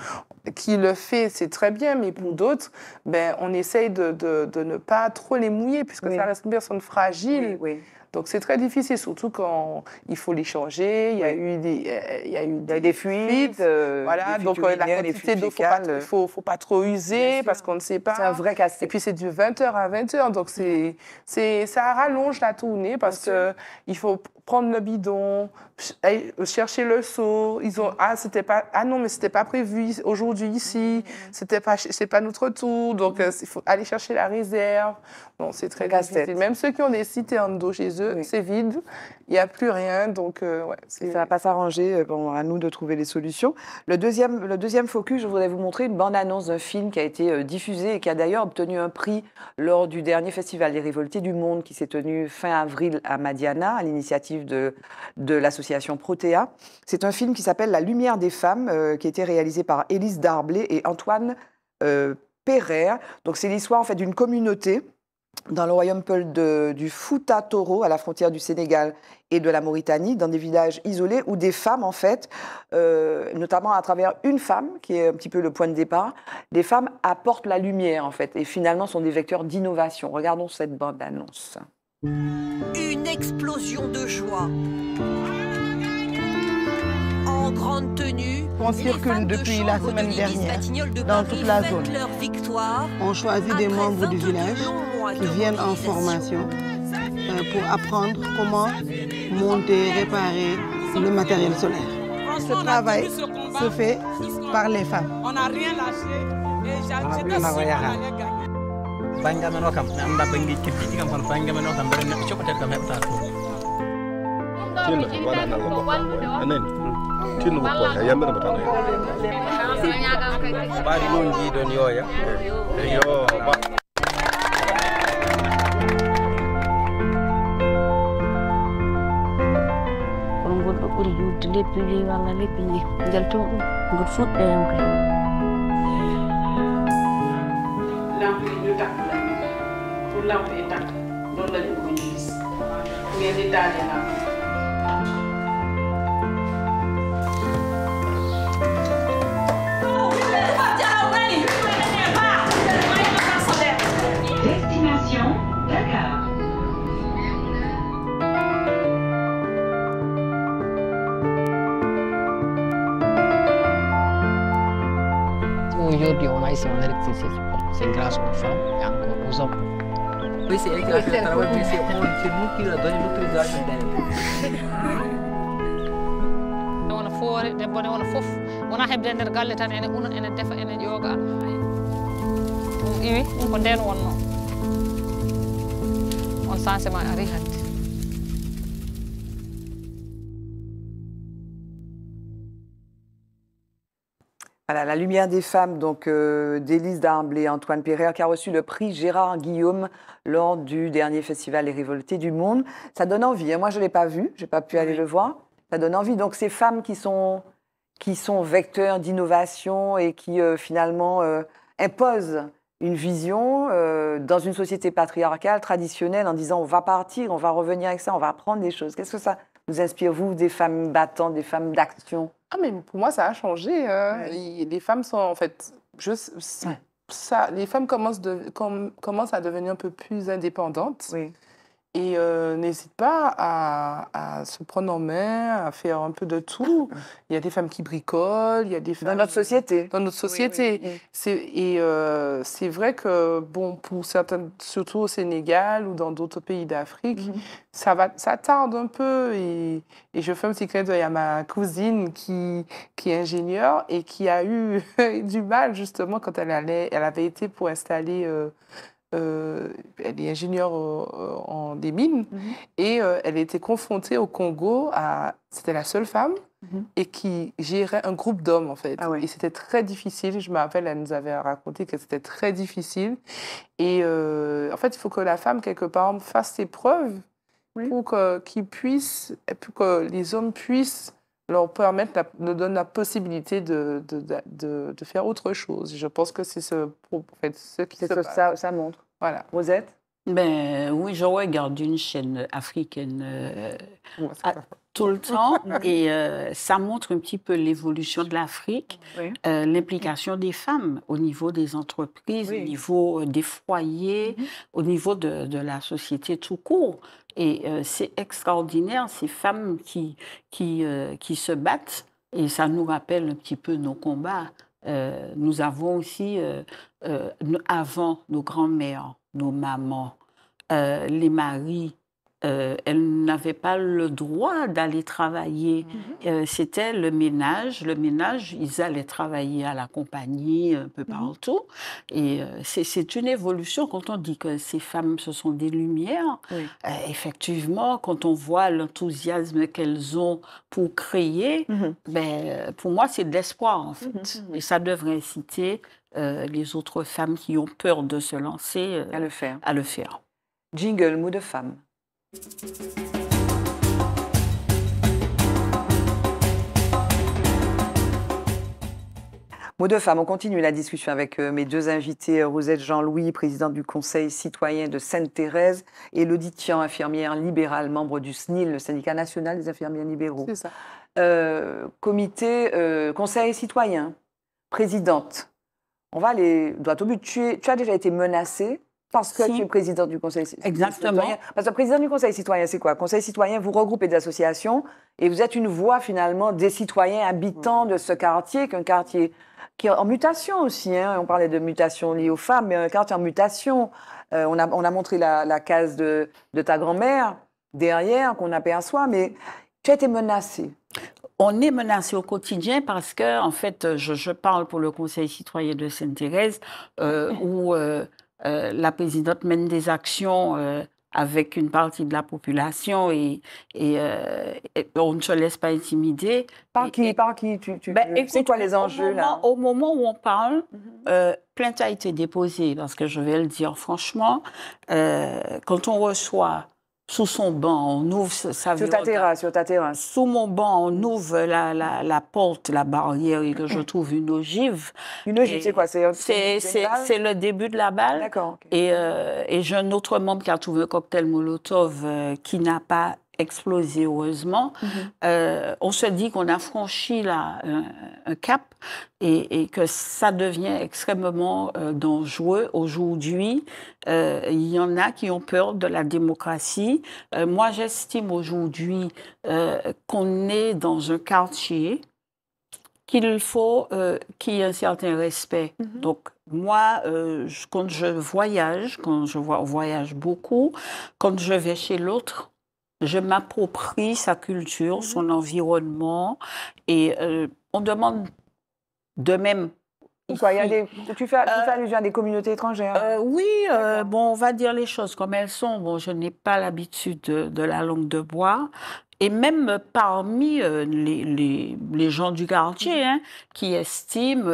C: qui le fait, c'est très bien. Mais pour mm. d'autres, ben, on essaye de, ne pas trop les mouiller puisque ça reste une personne fragile. Oui, oui. Donc c'est très difficile, surtout quand il faut les changer. Il y a eu des, euh, eu des, fuites. Euh, voilà, donc euh, la quantité d'eau, il ne faut, pas trop user parce qu'on ne sait pas. C'est un vrai casse tête Et puis c'est du 20h à 20h, donc c'est, c'est, ça rallonge la tournée parce qu'il faut prendre le bidon, euh, chercher le seau. Ils ont ah c'était pas ah non mais c'était pas prévu aujourd'hui ici. Mm-hmm. C'était pas c'est pas notre tour donc euh, il faut aller chercher la réserve. Bon c'est très difficile. Même ceux qui ont des en dos chez eux c'est vide. Il n'y a plus rien donc euh, Ça va pas s'arranger. Bon à nous de trouver les solutions. Le deuxième le
A: deuxième focus je voudrais vous montrer une bande annonce d'un film qui a été diffusé et qui a d'ailleurs obtenu un prix lors du dernier festival des révoltés du monde qui s'est tenu fin avril à Madiana à l'initiative de, l'association Protea. C'est un film qui s'appelle La lumière des femmes, euh, qui a été réalisé par Élise Darblay et Antoine euh, Donc c'est l'histoire en fait d'une communauté dans le royaume du Fouta Toro, à la frontière du Sénégal et de la Mauritanie, dans des villages isolés où des femmes, en fait, euh, notamment à travers une femme, qui est un petit peu le point de départ, des femmes apportent la lumière, en fait, et finalement sont des vecteurs d'innovation. Regardons cette bande-annonce. Une explosion de joie. En grande tenue, on circule depuis la semaine dernière
B: dans toute la zone.
A: On choisit des membres du village
C: qui viennent en formation euh, pour apprendre comment monter,
B: réparer le matériel solaire. Ce travail se fait par les femmes. On n'a rien lâché banggue amen o kam mi annda banggueji keddiɗi kam kono banggue men o kam mbeɗa neɗɗo coɓoteɗo kam heɓata
C: ɗum tinno waɗana ko goppa anani
B: tinno goppo ka yamɓere mbo tan o ɓaadi ɗum jiidon yooya yo ngol ɗo ɓuri yudde lebbi ɗi walla lebbi ngol lamp yi tàkk loolu lañu bëgg ñu gis ngeen di taalee lamp yi aujourd'hui on a ici en électricité. C'est grâce aux femmes et encore aux hommes.
A: E wona
B: foore debbo ne wona fof wona heɓde nder galle tan ene una ene defa ene ƴooga ɗum iwi ɗum ko nden wonno on changement ari hani
A: Voilà, la lumière des femmes, donc euh, d'Élise Antoine Perrer, qui a reçu le prix Gérard Guillaume lors du dernier festival Les Révoltés du Monde. Ça donne envie. Hein. Moi, je ne l'ai pas vu, je n'ai pas pu aller le voir. Ça donne envie. Donc, ces femmes qui sont, qui sont vecteurs d'innovation et qui, euh, finalement, euh, imposent une vision dans une société patriarcale, traditionnelle, en disant on va partir, on va revenir avec ça, on va apprendre des choses. Qu'est-ce que ça, vous inspirez vous des femmes battantes, des femmes d'action
C: Ah, mais pour moi, ça a changé. Euh. Les, femmes sont, en fait, je, ça, les femmes commencent, de, à devenir un peu plus indépendantes et euh, n'hésite pas à, se prendre en main, à faire un peu de tout. Il y a des femmes qui bricolent, il y a des femmes... Dans notre société. Dans notre société. Et euh, c'est vrai que, bon, pour certaines, surtout au Sénégal ou dans d'autres pays d'Afrique, mhm. ça, va, ça tarde un peu. Et, je fais un petit clin d'œil à ma cousine qui, qui est ingénieure et qui a eu du mal, justement, quand elle, allait, elle avait été pour installer... Euh, euh, elle est ingénieure euh, en des mines, mhm. et euh, elle était confrontée au Congo à. C'était la seule femme mhm. et qui gérait un groupe d'hommes en fait. Ah et c'était très difficile. Je me rappelle, elle nous avait raconté que c'était très difficile. Et en fait, il faut que la femme quelque part fasse ses preuves puissent, pour que les hommes puissent leur permettre, la, donne la possibilité de, de, de, de, faire autre chose. Je pense que c'est ce, en fait, ce qui ce, Ça, ça, montre. Voilà.
B: Rosette ben oui, je regarde une chaîne africaine euh, tout le temps et euh, ça montre un petit peu l'évolution de l'Afrique, euh, l'implication des femmes au niveau des entreprises, au niveau des foyers, mm-hmm. au niveau de, de, la société tout court. Et euh, c'est extraordinaire, ces femmes qui, qui, euh, qui se battent. Et ça nous rappelle un petit peu nos combats. Euh, nous avons aussi, avant nos grands-mères, nos mamans, les maris elles euh, elle n'avait pas le droit d'aller travailler. Mhm. Euh, c'était le ménage. Le ménage, ils allaient travailler à la compagnie un peu mhm. partout. Et euh, c'est une évolution quand on dit que ces femmes, ce sont des lumières. effectivement, quand on voit l'enthousiasme qu'elles ont pour créer, mhm. ben, pour moi, c'est de l'espoir, en fait. Et ça devrait inciter les autres femmes qui ont peur de se lancer à le faire. À le faire. Jingle, mot de femme.
A: Mots de femmes, on continue la discussion avec euh, mes deux invités, euh, Rosette Jean-Louis, présidente du Conseil citoyen de Sainte-Thérèse, et Loditian, infirmière libérale, membre du SNIL, le syndicat national des infirmières libéraux. C'est ça. Euh, comité, Conseil citoyen, présidente. On va aller droit au but. tu as déjà été menacée parce que tu es président du Conseil citoyen. Exactement. Parce que président du Conseil citoyen, c'est quoi Conseil citoyen, vous regroupez des associations et vous êtes une voix finalement des citoyens habitants de ce quartier, qu'un quartier qui est en mutation aussi. Hein. On parlait de mutation liée aux femmes, mais un quartier en mutation. Euh, on, a, on, a, montré la, case de, de ta grand-mère derrière qu'on aperçoit, mais
B: tu as été menacée. On est menacé au quotidien parce que, en fait, je, je parle pour le Conseil citoyen de Sainte-Thérèse, euh, où euh, euh, la présidente mène des actions euh, avec une partie de la population euh, et, on ne se laisse pas intimider. Par qui, par qui tu, tu ben, C'est quoi les enjeux au moment, là Au moment où on parle, mhm. plainte a été déposée, parce que je vais le dire franchement, quand on reçoit sous son banc, on ouvre sa Sur ta terrasse, sur ta terrasse. Sous mon banc, on ouvre la, la, la porte, la barrière, et que je hum. trouve une ogive. Une ogive, c'est quoi C'est le début de la balle. Et, euh, et j'ai un autre membre qui a trouvé un cocktail Molotov euh, qui n'a pas explosé, heureusement. Mhm. Euh, on se dit qu'on a franchi là euh, un, cap et, que ça devient extrêmement euh, dangereux. Aujourd'hui, il y en a qui ont peur de la démocratie. moi, j'estime aujourd'hui qu'on est dans un quartier qu'il faut qu'il y ait un certain respect. Mhm. Donc, moi, quand je voyage, quand je voyage beaucoup, quand je vais chez l'autre, je m'approprie sa culture, mhm. son environnement, et euh, on demande de même. tu, fais, euh, allusion à des communautés étrangères euh, Oui, bon, on va dire les choses comme elles sont. Bon, je n'ai pas l'habitude de, la langue de bois. Et même parmi les, les, les, gens du quartier mhm. hein, qui estiment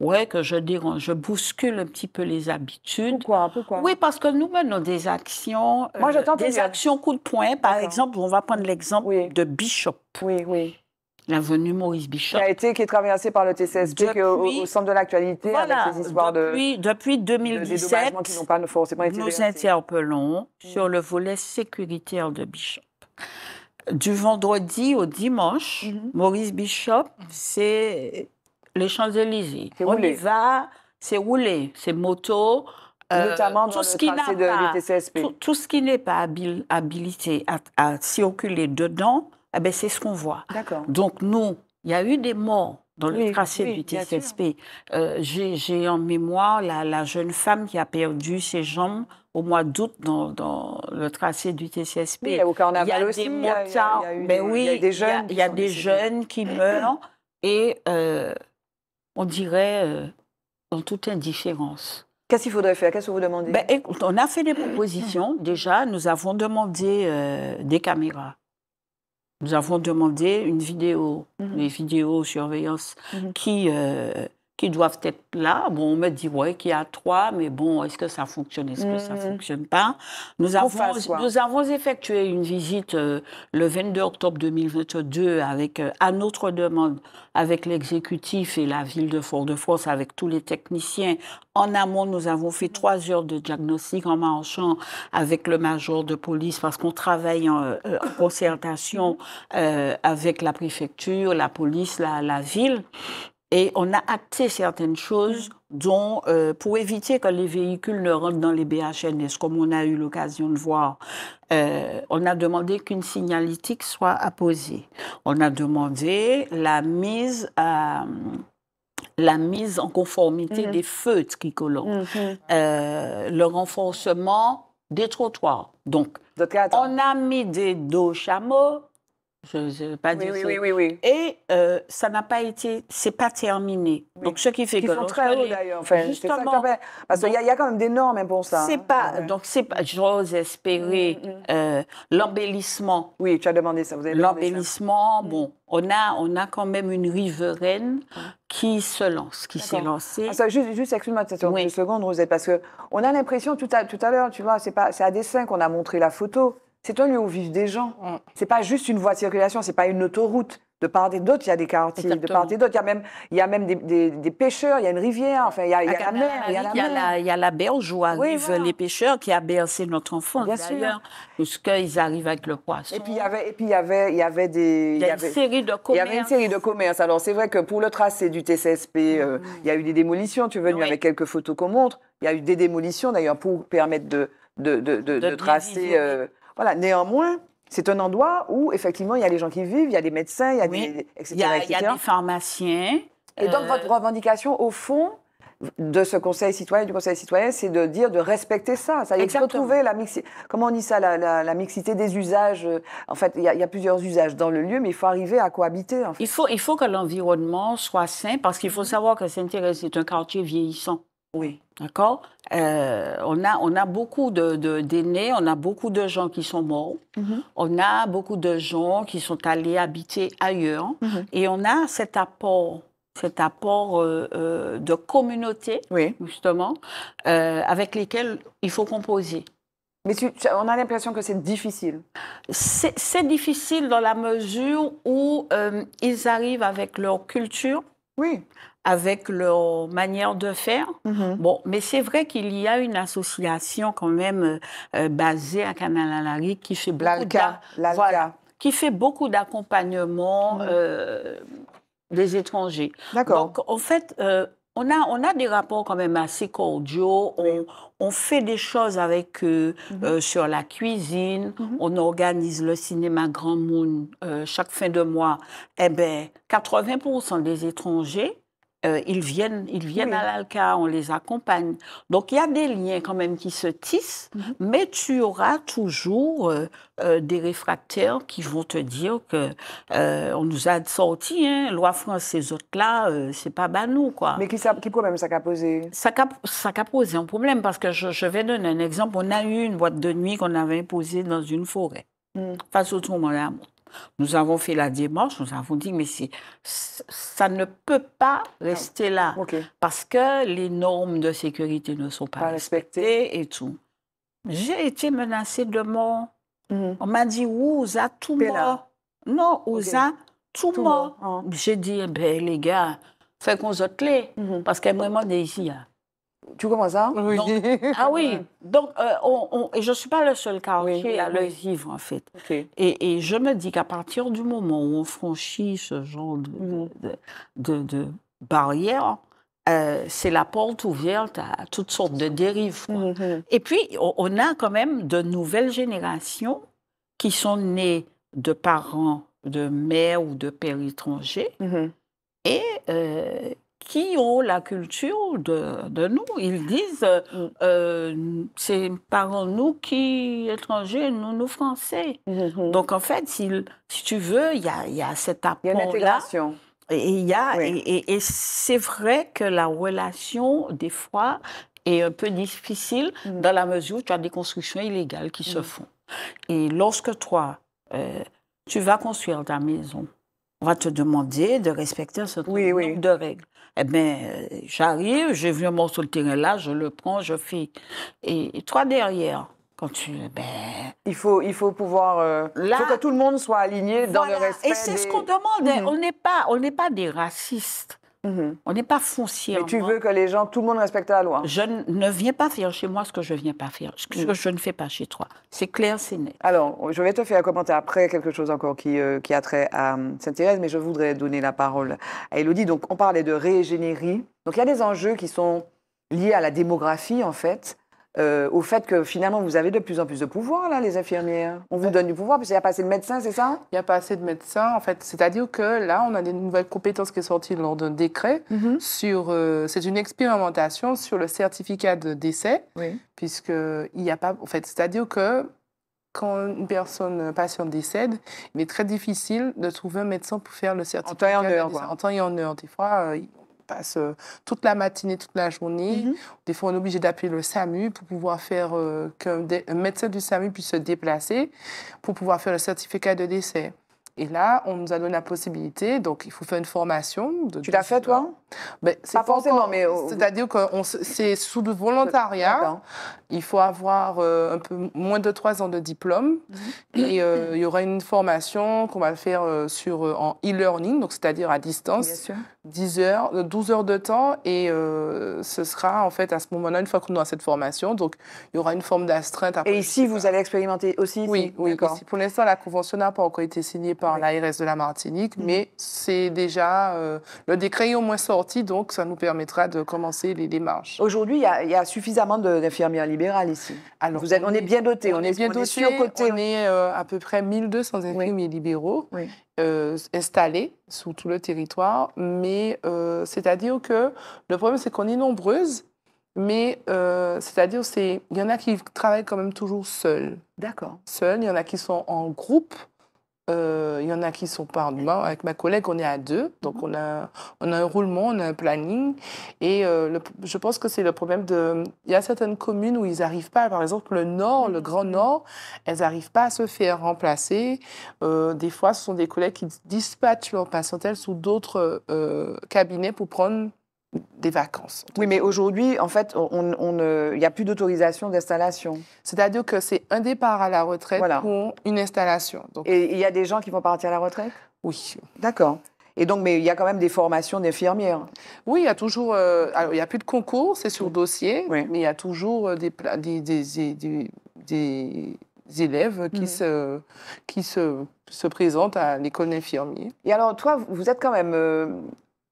B: ouais, que je dérange, je bouscule un petit peu les habitudes. Pourquoi, Pourquoi? Oui, parce que nous menons des actions, euh, Moi, des actions coup de poing. Par exemple, on va prendre l'exemple de Bishop. Oui, oui. L'avenue Maurice Bishop. Qui a été, qui est traversé par le TCSB, au, centre
A: de l'actualité, voilà, avec histoires depuis,
B: de. Depuis 2017, qui pas été nous interpellons mm. sur le volet sécuritaire de Bishop. Du vendredi au dimanche, mm-hmm. Maurice Bishop, mm. c'est les Champs-Élysées. On y va, c'est roulé, c'est moto. Euh, Notamment dans tout ce le qui tracé de Tout, ce qui n'est pas habilité à, circuler dedans, eh ben c'est ce qu'on voit. D'accord. Donc nous, il y a eu des morts dans le tracé du TCSP. Euh, j'ai, en mémoire la, jeune femme qui a perdu ses jambes au mois d'août dans, dans le tracé du TCSP. il y a des il y a, y a eu ben des, oui, des jeunes, qui, des jeunes qui meurent et euh, on dirait, en euh, dans toute indifférence.
A: Qu'est-ce qu'il faudrait faire Qu'est-ce que vous demandez ben,
B: On a fait des propositions. Déjà, nous avons demandé euh, des caméras. Nous avons demandé une vidéo, mhm. des vidéos surveillance mhm. qui euh, qui doivent être là. Bon, on me dit, ouais, qu'il y a trois, mais bon, est-ce que ça fonctionne, est-ce que ça hmm. fonctionne pas nous avons, nous avons effectué une visite euh, le 22 octobre 2022 avec, euh, à notre demande avec l'exécutif et la ville de Fort-de-France, avec tous les techniciens. En amont, nous avons fait hmm. trois heures de diagnostic en marchant avec le major de police parce qu'on travaille en, euh, concertation euh, avec la préfecture, la police, la, la ville. Et on a acté certaines choses mm. dont, euh, pour éviter que les véhicules ne rentrent dans les BHNS, comme on a eu l'occasion de voir, euh, on a demandé qu'une signalétique soit apposée. On a demandé la mise la mise en conformité mm-hmm. des feux qui mmh. le renforcement des trottoirs. Donc, on a mis des dos chameaux, je, ne pas dire oui, oui, oui, Et euh, ça n'a pas été, c'est pas terminé. Donc ce qui fait Ils sont très hauts d'ailleurs. Enfin, ça, parce qu'il y, a quand même des normes hein, pour ça. C'est pas hein. donc c'est pas. J'ose espérer mm, mm. Euh, l'embellissement. Oui, tu as demandé ça. Vous avez l'embellissement. Mm. Bon, on a on a quand même une riveraine qui se lance, qui s'est lancée. Ah, ça,
A: juste, juste excuse-moi une seconde, Rosette, parce que on a l'impression tout à l'heure, tu vois, c'est pas c'est à dessin qu'on a montré la photo. C'est un lieu où vivent des gens. Ce C'est pas juste une voie de circulation, c'est pas une autoroute. De part et d'autre, il y a des quartiers. De part et d'autre, il y a même, il y a même des,
B: pêcheurs, il y a une rivière, enfin, il y a, il y a la mer. Il y a la, berge où arrivent les pêcheurs qui a bercé notre enfant, d'ailleurs, puisqu'ils arrivent avec le poisson. Et
A: puis, il y avait, et puis, il y avait, il y avait des. Il y, avait, une série de commerces. Il y avait une série de commerces. Alors, c'est vrai que pour le tracé du TCSP, il y a eu des démolitions. Tu es venu avec quelques photos qu'on montre. Il y a eu des démolitions, d'ailleurs, pour permettre de, de, de, de, tracer voilà. Néanmoins, c'est un endroit où, effectivement, il y a les gens qui vivent, il y a des médecins, il y a des. Etc., il, y a, des
B: pharmaciens. Et donc, euh, votre
A: revendication, au fond, de ce conseil citoyen, du conseil citoyen, c'est de dire de respecter ça. Ça y est, retrouver la mixité. Comment on dit ça la, mixité des usages. Euh, en fait, il y, a plusieurs
B: usages dans le lieu, mais il faut arriver à cohabiter. il, faut, il faut que l'environnement soit sain, parce qu'il faut savoir que Saint-Thérèse est un quartier vieillissant. Oui. D'accord euh, on, a, on a beaucoup d'aînés, de, on a beaucoup de gens qui sont morts, mm-hmm. on a beaucoup de gens qui sont allés habiter ailleurs, mm-hmm. et on a cet apport cet apport euh, euh, de communauté, justement, avec lesquels il faut composer. Mais on a l'impression que c'est difficile. C'est difficile dans la mesure où ils arrivent avec leur culture, oui avec leur manière de faire. Mhm. Bon, mais c'est vrai qu'il y a une association quand même euh, basée à Canal qui fait voilà, qui fait beaucoup d'accompagnement mhm. euh, des étrangers. D'accord. Donc en fait. Euh, on a, on a des rapports quand même assez cordiaux, on, on fait des choses avec eux mhm. sur la cuisine, on organise le cinéma Grand Moon chaque fin de mois. Eh bien, 80% des étrangers euh, ils viennent, ils viennent à l'ALCA, on les accompagne. Donc il y a des liens quand même qui se tissent, mm-hmm. mais tu auras toujours euh, euh, des réfractaires qui vont te dire que on nous a sorti, hein, loi France, ces autres-là, c'est pas ben nous quoi. Mais qui, ça, qui problème ça a posé Ça a posé un problème, parce que je, vais donner un exemple. On a eu une boîte de nuit qu'on avait posée dans une forêt, mm. face au tourment de la nous avons fait la démarche, nous avons dit, mais ça ne peut pas rester là. Ah, parce que les normes de sécurité ne sont pas, respectées et tout. J'ai été menacée de mort. Mhm. On m'a dit, Ouza, tout mort. Non, Ouza, tout, mort. Hein. J'ai dit, eh ben, les gars, faites qu'on soit mhm. parce qu'elle est vraiment ici. Hein. Tu comprends ça Oui. ah oui. Donc, euh, et je ne suis pas le seul quartier à le vivre, en fait. Et, je me dis qu'à partir du moment où on franchit ce genre de, mhm. barrière, euh, c'est la porte ouverte à toutes sortes de dérives. Mhm. Et puis, on, a quand même de nouvelles générations qui sont nées de parents, de mères ou de pères étrangers, mhm. et euh, qui ont la culture de, nous. Ils disent, euh, mm. euh, c'est par nous qui étrangers, nous nous français. Mm-hmm. Donc en fait, si, tu veux, il y a, cet apport Il y a intégration. Et, c'est vrai que la relation, des fois, est un peu difficile mm. dans la mesure où tu as des constructions illégales qui se mm. font. Et lorsque toi, euh, tu vas construire ta maison, on va te demander de respecter ce type de règles. Eh bien, euh, j'arrive, j'ai vu un morceau de terrain là, je le prends, je fais. Et, trois derrière, quand tu. Ben. il, faut, il faut pouvoir. Euh, faut que tout le monde soit aligné dans le respect. Et c'est ce qu'on demande. Hein. Mhm. On n'est pas, pas des racistes. Mhm. On n'est pas foncier. Mais tu veux que les gens, tout le monde respecte la loi. Je ne viens pas faire chez moi ce que je ne viens pas faire, ce que mm. je ne fais pas chez toi. C'est clair, c'est net. Alors, je vais te faire commenter après quelque chose encore qui,
A: euh, qui a trait à euh, Sainte-Thérèse, mais je voudrais donner la parole à Elodie. Donc, on parlait de régénérie. Donc, il y a des enjeux qui sont liés à la démographie, en fait. Euh, au fait que
C: finalement, vous avez de plus en plus de pouvoir, là, les infirmières. On vous donne du pouvoir, parce qu'il n'y a pas assez de médecins, c'est ça Il n'y a pas assez de médecins, en fait. C'est-à-dire que là, on a des nouvelles compétences qui sont sorties lors d'un décret mhm. sur. Euh, c'est une expérimentation sur le certificat de décès, oui. puisqu'il n'y a pas. En fait, c'est-à-dire que quand une personne, un patient décède, il est très difficile de trouver un médecin pour faire le certificat. En temps et en heure, En temps et en heure. Des fois, euh, passe euh, toute la matinée, toute la journée. Mhm. Des fois, on est obligé d'appeler le SAMU pour pouvoir faire euh, qu'un médecin du SAMU puisse se déplacer pour pouvoir faire le certificat de décès. Et là, on nous a donné la possibilité, donc il faut faire une formation. tu l'as fait, toi pas forcément, mais. C'est-à-dire que c'est sous le volontariat. Il faut avoir euh, un peu moins de trois ans de diplôme. Mm-hmm. Et euh, il y aura une formation qu'on va faire euh, sur, en e-learning, donc c'est-à-dire à distance. Bien 10 heures, 12 heures de temps. Et ce sera, en fait, à ce moment-là, une fois qu'on aura cette formation. Donc, il y aura une forme d'astreinte. Et ici, vous allez expérimenter aussi Oui, oui. Pour l'instant, la convention n'a pas encore été signée par l'ARS de la Martinique, mm. mais c'est déjà. le décret est au moins sorti donc ça nous permettra de commencer les démarches. Aujourd'hui, il y, a suffisamment d'infirmières libérales ici.
A: Alors, Vous on, est, bien doté, on, est bien doté,
C: on est, euh, à peu près 1200 infirmiers libéraux euh, installés sur tout le territoire, mais euh, c'est-à-dire que le problème c'est qu'on est nombreuses, mais c'est-à-dire, qu'il il y en a qui travaillent quand même toujours seuls. D'accord. Seuls, il y en a qui sont en groupe il euh, y en a qui sont pas en demain. Avec ma collègue, on est à deux. Donc, mhm. on a, on a un roulement, on a un planning. Et euh, je pense que c'est le problème de. Il y a certaines communes où ils n'arrivent pas. Par exemple, le Nord, le mhm. Grand Nord, elles n'arrivent pas à se faire remplacer. Euh, des fois, ce sont des collègues qui dispatchent leur patientèle sous d'autres cabinets pour prendre des vacances. Oui, mais aujourd'hui, en fait, il on, n'y a plus d'autorisation d'installation. C'est-à-dire que c'est un départ à la retraite pour une installation. Et il y a des gens qui vont partir à la retraite Oui. D'accord. Et donc, mais il y a quand même des formations d'infirmières. Oui, il y a toujours. Euh, alors, il n'y a plus de concours, c'est sur dossier, mais il y a toujours euh, des, des, élèves qui, mhm. se, qui se, se présentent à l'école d'infirmiers. Et alors, toi, vous êtes quand même euh,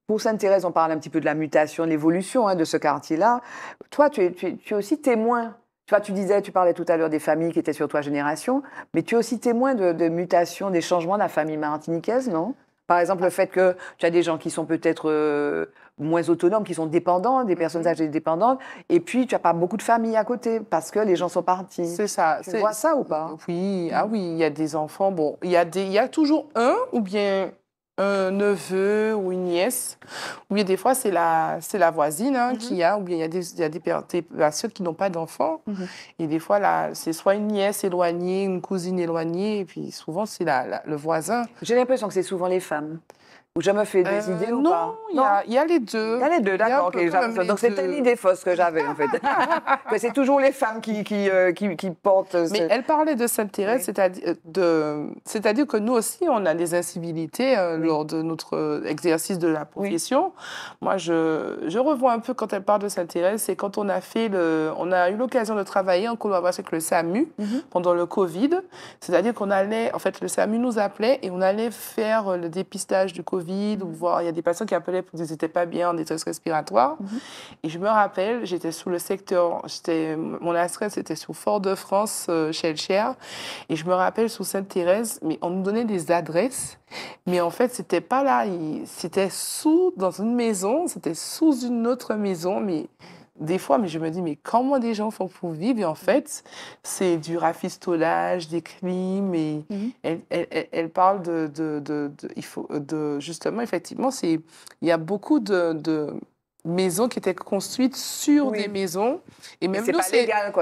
C: pour saint thérèse on parle un petit peu de la
A: mutation, de l'évolution hein, de ce quartier-là. Toi, tu es, aussi témoin. Tu tu disais, tu parlais tout à l'heure des familles qui étaient sur toi génération, mais tu es aussi témoin de, mutations, des changements de la famille martiniquaise, non Par exemple, le fait que tu as des gens qui sont peut-être euh, moins autonomes, qui sont dépendants, des personnes mhm. âgées dépendantes, et puis tu n'as pas beaucoup de familles à côté parce que les gens sont
C: partis. C'est ça. Tu vois ça ou pas Oui, ah mm. oui, il y a des enfants. Bon, il y, des, y a toujours un ou bien un neveu ou une nièce. Ou des fois, c'est la, la voisine hein, qui a, ou bien il y a des, y a des, qui n'ont pas d'enfants. Mhm. Et des fois, c'est soit une nièce éloignée, une cousine éloignée, et puis souvent, c'est le voisin. J'ai l'impression que c'est souvent les femmes. Ou jamais fait des euh, idées ou
A: pas Non, il y, a les deux. Il y a les deux, d'accord. Donc c'était l'idée fausse que j'avais en fait.
C: Mais c'est toujours les femmes qui, qui, euh, portent. Mais elle parlait de saint thérèse cest euh, c'est-à-dire que nous aussi, on a des incivilités lors de notre exercice de la profession. Moi, je, revois un peu quand elle parle de saint thérèse c'est quand on a fait le, on a eu l'occasion de travailler en collaboration avec le SAMU mhm. pendant le Covid. C'est-à-dire qu'on allait, en fait, le SAMU nous appelait et on allait faire le dépistage du Covid voir, il y a des patients qui appelaient pour qu'ils n'étaient pas bien en détresse respiratoire. Mhm. Et je me rappelle, j'étais sous le secteur, mon astreinte, c'était sous Fort-de-France, euh, chez chez Cher Et je me rappelle, sous Sainte-Thérèse, mais on nous donnait des adresses. Mais en fait, c'était pas là, c'était sous, dans une maison, c'était sous une autre maison, mais des fois, mais je me dis, mais comment des gens font pour vivre Et en mmh. fait, c'est du rafistolage, des crimes. Et mmh. elle, parle de, il faut, de justement, effectivement, c'est... il y a beaucoup de, maisons qui étaient construites sur des maisons. Et même nous, c'est légal,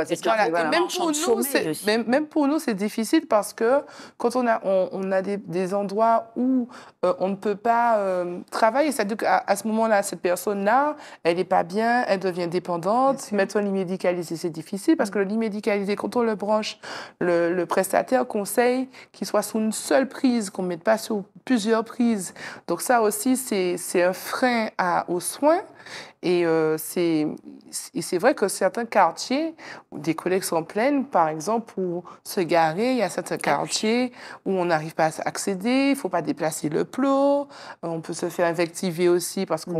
C: même, pour nous, c'est difficile parce que quand on a, on, a des, endroits où euh, on ne peut pas euh, travailler, ça à dire qu'à à ce moment-là, cette personne-là, elle n'est pas bien, elle devient dépendante. Mettre en lit médicalisé, c'est difficile parce que le mm. lit médicalisé, quand on le branche, le, prestataire conseille qu'il soit sous une seule prise, qu'on ne mette pas sous plusieurs prises. Donc ça aussi, c'est un frein aux soins. Euh, et c'est vrai que certains quartiers, des collègues sont pleines par exemple, pour se garer, il y a certains ah quartiers où on n'arrive pas à accéder, il ne faut pas déplacer le plot, euh, on peut se faire invectiver aussi parce mm.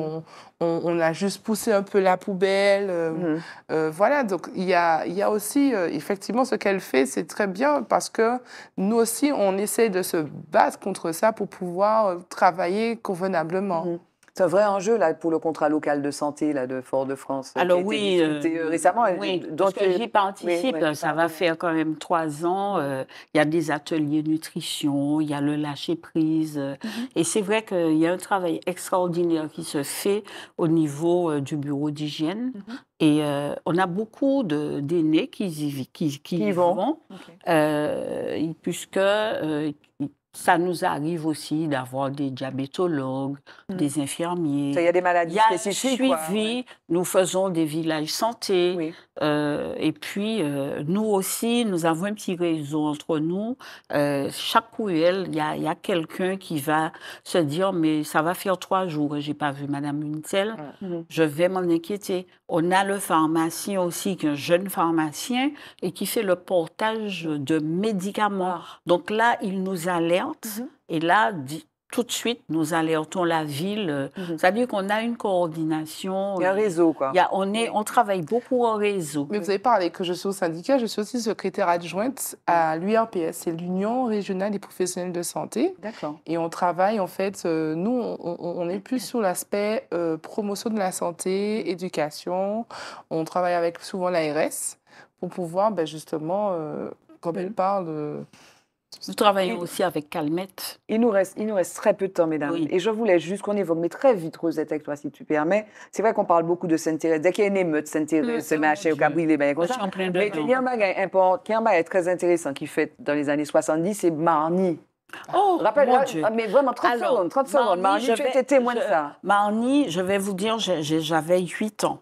C: qu'on a juste poussé un peu la poubelle. Euh, mm. voilà, donc il y a, aussi, effectivement, ce qu'elle fait, c'est très bien parce que nous aussi, on essaie de se battre contre ça pour pouvoir travailler convenablement. Mm. C'est un vrai enjeu là, pour le contrat local de
A: santé là, de Fort-de-France. Alors oui, euh, euh, récemment. donc j'y participe. ça
B: va faire quand même trois ans. Euh, il y a des ateliers nutrition, il y a le lâcher prise. Et c'est vrai qu'il y a un travail extraordinaire qui se fait au niveau du bureau d'hygiène. Mhm. Et on a beaucoup d'aînés qui y, qui, y vont, puisque ça nous arrive aussi d'avoir des diabétologues, mm. des infirmiers. Il y a des maladies a spécifiques. Suivi, Nous faisons des villages santé. Euh, et puis, euh, nous aussi, nous avons un petit réseau entre nous. Euh, chaque courriel, il y a, a quelqu'un qui va se dire Mais ça va faire trois jours j'ai je n'ai pas vu Madame Huntel. Mm. Mm. Je vais m'en inquiéter. On a le pharmacien aussi, qui est un jeune pharmacien et qui fait le portage de médicaments. Ah. Donc là, il nous alerte Mhm. Et là, tout de suite, nous alertons la ville. Ça veut mhm. dire qu'on a une coordination. Il y a un réseau, quoi. Il y
C: on, est, on travaille beaucoup en réseau. Mais vous avez parlé que je suis au syndicat, je suis aussi secrétaire adjointe à l'URPS, c'est l'Union régionale des professionnels de santé. D'accord. Et on travaille, en fait, euh, nous, on, est plus sur l'aspect euh, promotion de la santé, éducation. On travaille avec souvent l'ARS pour pouvoir, ben, justement, euh, comme elle mm. parle nous travaillons aussi avec Calmette. Il nous
A: reste, nous reste très peu de temps, mesdames. Et je voulais juste qu'on évoque, mais très vite, Rosette, avec toi, si tu permets. C'est vrai qu'on parle beaucoup de saint thérèse Dès qu'il y a une émeute, saint thérèse c'est marché au Cabri, les bains comme ça. Mais il y a un est très intéressant qui fait dans les années 70, c'est Marnie. Oh, ah, mon Dieu. Ah,
B: mais vraiment 30 secondes, 30 secondes. Marnie, tu étais témoin de ça. Marnie, je vais vous dire, j'avais 8 ans.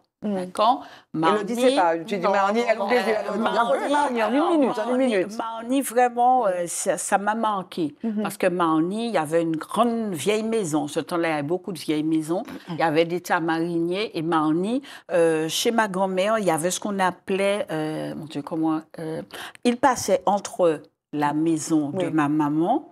B: Quand Marni, ne pas. Tu dis Marnie, elle en une minute, en une minute. Marnie, vraiment, euh, ça m'a manqué. Mmh. Parce que Marnie, il y avait une grande vieille maison. Ce temps-là, il y avait beaucoup de vieilles maisons. Il y avait des tas mariniers. Et Marnie, euh, chez ma grand-mère, il y avait ce qu'on appelait, euh, mon Dieu, comment, il passait entre la maison de ma maman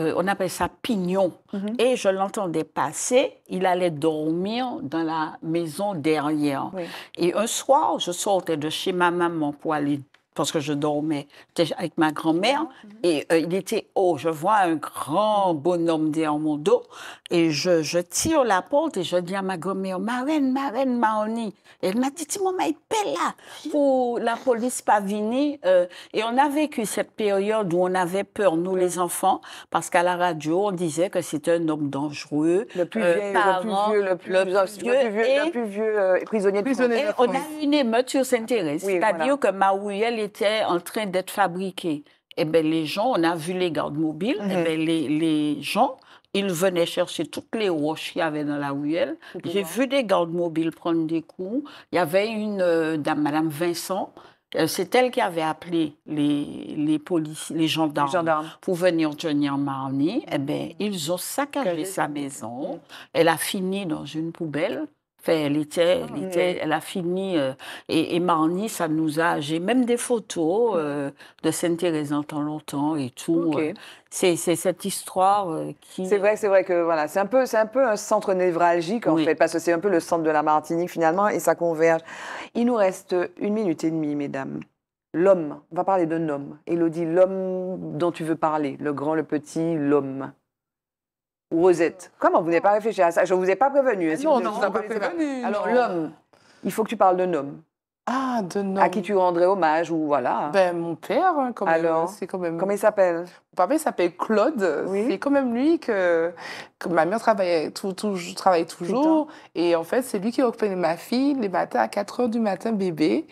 B: euh, on appelle ça pignon. Mhm. Et je l'entendais passer, il allait dormir dans la maison derrière. Et un soir, je sortais de chez ma maman pour aller parce que je dormais avec ma grand-mère, et euh, il était haut. Je vois un grand bonhomme derrière mon dos, et je, je tire la porte et je dis à ma grand-mère, ma reine, Maoni. elle m'a dit, tu m'en là pour la police pas venir. Euh. et on a vécu cette période où on avait peur, nous les enfants, parce qu'à la radio, on disait que c'était un homme dangereux. Le plus, vieux, le plus, vieux, le plus vieux, euh, prisonnier, Et on a eu une émeute sur Saint-Thérèse. c'est-à-dire que Maouille, elle était en train d'être fabriqué. Et eh bien, les gens, on a vu les gardes mobiles, et eh mhm. bien, les, les gens, ils venaient chercher toutes les roches qu'il y avait dans la ruelle. J'ai vu des gardes mobiles prendre des coups. Il y avait une euh, dame, Madame Vincent, euh, c'est elle qui avait appelé les, les, policiers, les, gendarmes, les gendarmes, pour venir tenir Marnie. Eh bien, mhm. ils ont saccagé sa maison. Elle a fini dans une poubelle elle ah elle, a fini. Euh, et, Marnie, ça nous a. J'ai même des photos mmh. euh, de Sainte-Thérèse en tant longtemps et tout. Euh. C'est cette histoire
A: qui. C'est vrai, c'est vrai que voilà, c'est un peu, c'est un peu un centre névralgique en fait, parce que c'est un peu le centre de la Martinique finalement, et ça converge. Il nous reste une minute et demie, mesdames. L'homme, on va parler d'un homme. Élodie, l'homme dont tu veux parler, le grand, le petit, l'homme. Rosette. Comment vous n'avez pas réfléchi à ça Je ne vous ai pas prévenu. Ah si non, non, pas prévenu. Alors, l'homme, il faut que tu parles d'un homme. Ah, de nom. À qui tu rendrais hommage ou voilà.
C: Ben, mon père, hein, quand même. Alors, c'est quand même... comment il s'appelle Mon père, s'appelle Claude. C'est quand même lui que, ma mère tout, travaille toujours. Et en fait, c'est lui qui reconnaît ma fille les matins à 4 h du matin, bébé,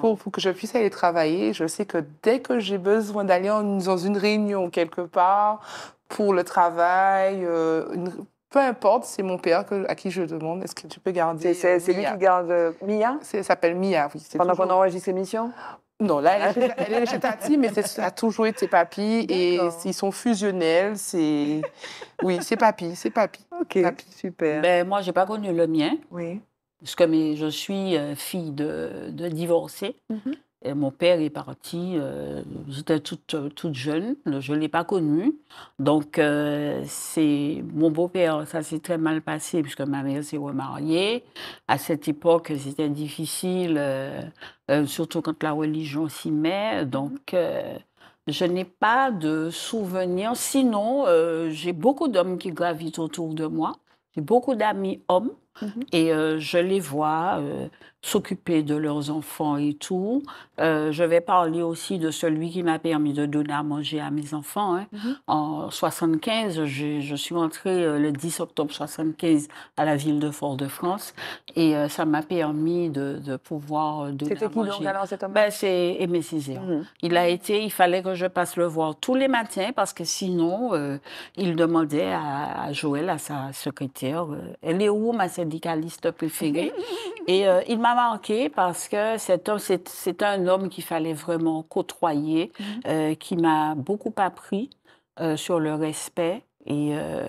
C: pour, que je puisse aller travailler. Je sais que dès que j'ai besoin d'aller dans une réunion quelque part, pour le travail, euh, peu importe, c'est mon père que, à qui je demande est-ce que tu peux garder. C'est euh, lui qui garde euh, Mia Ça s'appelle Mia, oui. Pendant qu'on enregistre l'émission Non, là, elle est, mais ça a toujours été papy. Et ils sont fusionnels. C'est.
B: Oui, c'est papy, c'est papy. OK, super. Ben, moi, je n'ai pas connu le mien. Oui. Parce que mais, je suis fille de, de mhm mon père est parti, euh, j'étais toute, jeune, je ne l'ai pas connu. Donc, euh, c'est mon beau-père, ça s'est très mal passé puisque ma mère s'est remariée. À cette époque, c'était difficile, euh, surtout quand la religion s'y met. Donc, je n'ai pas de souvenirs. Sinon, j'ai beaucoup d'hommes qui gravitent autour de moi. J'ai beaucoup d'amis hommes mhm. et je les vois s'occuper de leurs enfants et tout. Euh, je vais parler aussi de celui qui m'a permis de donner à manger à mes enfants. Hein. Mm-hmm. En 75, je, je, suis rentrée euh, le 10 octobre 75 à la ville de Fort-de-France et euh, ça m'a permis de, de, pouvoir donner C'était qui donc alors cet ben, C'est Aimé Césaire. Mm-hmm. Il a été, il fallait que je passe le voir tous les matins parce que sinon, il demandait à, à, Joël, à sa secrétaire, elle est où ma syndicaliste préférée Et il m'a manqué parce que cet homme, c'est un homme qu'il fallait vraiment côtoyer, mhm. euh, qui m'a beaucoup appris euh, sur le respect. Et, euh,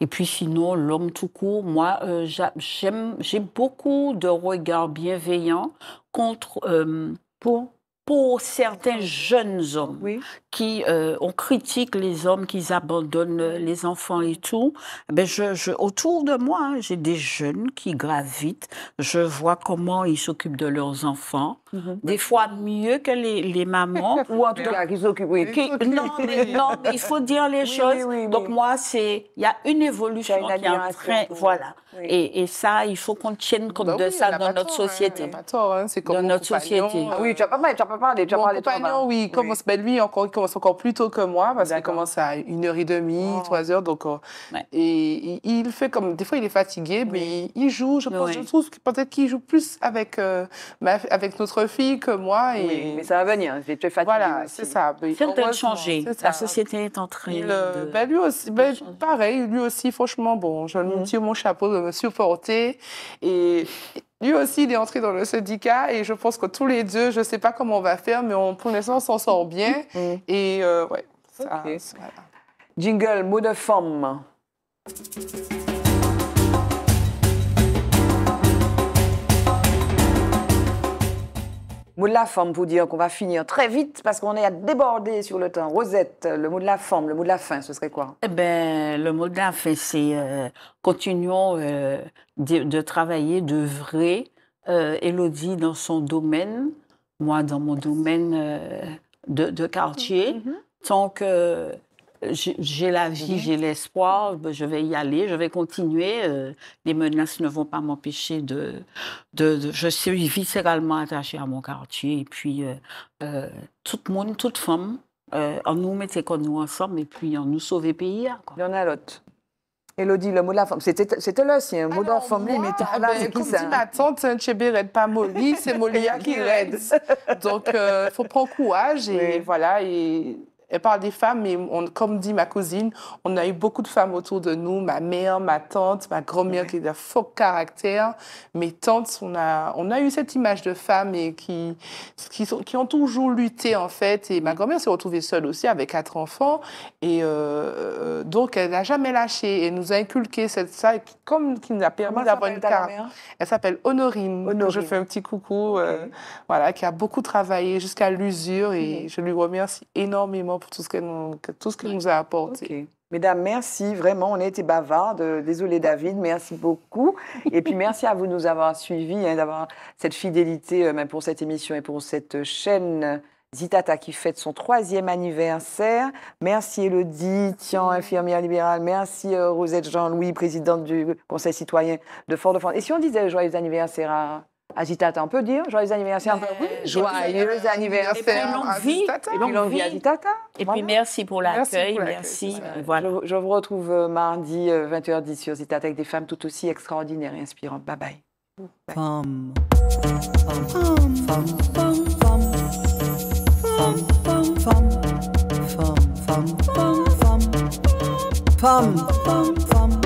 B: et puis sinon, l'homme tout court, moi, j'aime j'ai beaucoup de regards bienveillants contre, pour pour certains jeunes hommes, qui euh, on critique les hommes qu'ils abandonnent euh, les enfants et tout. Ben je, je, autour de moi, hein, j'ai des jeunes qui gravitent. Je vois comment ils s'occupent de leurs enfants, mhm, des fois mieux que les, les mamans ou en tout cas qui s'occupent. non, mais, non, il faut dire les choses. Donc moi, c'est il y a une évolution une qui voilà. Et, ça, il faut qu'on tienne compte bah de ça dans notre hein, société. Hein, dans notre société. Euh, oui, tu as pas mal. tu as pas mal. Tu as mon parlé
C: compagnon, oui, ben, lui, encore, il commence encore plus tôt que moi parce qu'il commence à 1h30, 3h. Donc, euh, et, il fait comme, des fois, il est fatigué, mais il joue. Je, pense, je trouve peut-être qu'il joue plus avec, euh, avec notre fille que moi. Oui, mais ça va venir. Tu es fatigué. Voilà, c'est ça. Il de changer.
B: La société est en train de.
C: Ben, lui aussi, ben, pareil, lui aussi, franchement, bon, je lui mhm. tire mon chapeau euh, supporter. Et lui aussi, il est entré dans le syndicat et je pense que tous les deux, je sais pas comment on va faire, mais on, pour l'instant, on s'en sort bien. Mm. Et euh, ouais, Jingle, mot de femme.
A: Mot de la forme pour dire qu'on va finir très vite parce qu'on est à déborder sur le temps. Rosette, euh, le mot de la forme, le mot de la fin, ce serait quoi
B: Eh bien, le mot de la fin, c'est euh, continuons euh, de, travailler, de vrai. Euh, dans son domaine, moi dans mon domaine de, quartier. Mhm. tant que j'ai la vie, mhm. j'ai l'espoir, ben, je vais y aller, je vais continuer. Euh, les menaces ne vont pas m'empêcher de, Je suis viscéralement attachée à mon quartier. Et puis, euh, euh, tout le monde, toute femme, en nous mettait comme nous ensemble et puis on nous sauvait pays. Hein, il y en a l'autre. Elodie, le mot de la femme, c'était là, c'est un mot d'enfant, mais là, ben, c'est Comme
C: ma tante, un hein, chébé pas Molly, c'est Molia qui raide. Donc, il faut prendre courage et voilà, et elle parle des femmes, mais comme dit ma cousine, on a eu beaucoup de femmes autour de nous, ma mère, ma tante, ma grand-mère qui est d'un faux caractère, mes tantes, on a, on a eu cette image de femmes qui, qui, sont, qui ont toujours lutté en fait. Et ma grand-mère s'est retrouvée seule aussi avec quatre enfants, et euh, euh, donc elle n'a jamais lâché et nous a inculqué cette, ça, comme qui nous a permis d'avoir une carte. Elle s'appelle Honorine. Honorine. Je fais un petit coucou, euh, voilà, qui a beaucoup travaillé jusqu'à l'usure et mmh. je lui remercie énormément pour tout ce qu'elle nous, tout ce nous a apporté. Mesdames, merci
A: vraiment. On a été bavardes. Désolée, David. Merci beaucoup. Et puis, merci à vous de nous avoir suivis, hein, d'avoir cette fidélité euh, même pour cette émission et pour cette chaîne. Zitata qui fête son troisième anniversaire. Merci Elodie, Tian, infirmière libérale. Merci euh, Rosette Jean-Louis, présidente du Conseil citoyen de Fort-de-France. Et si on disait joyeux anniversaire à, Azitata, on peut dire Joyeux anniversaire. joyeux anniversaire.
B: Et Et puis merci pour l'accueil. Merci. Je, vous retrouve
A: mardi 20h10 sur Zitata avec des femmes tout aussi extraordinaires et inspirantes. Bye
B: bye.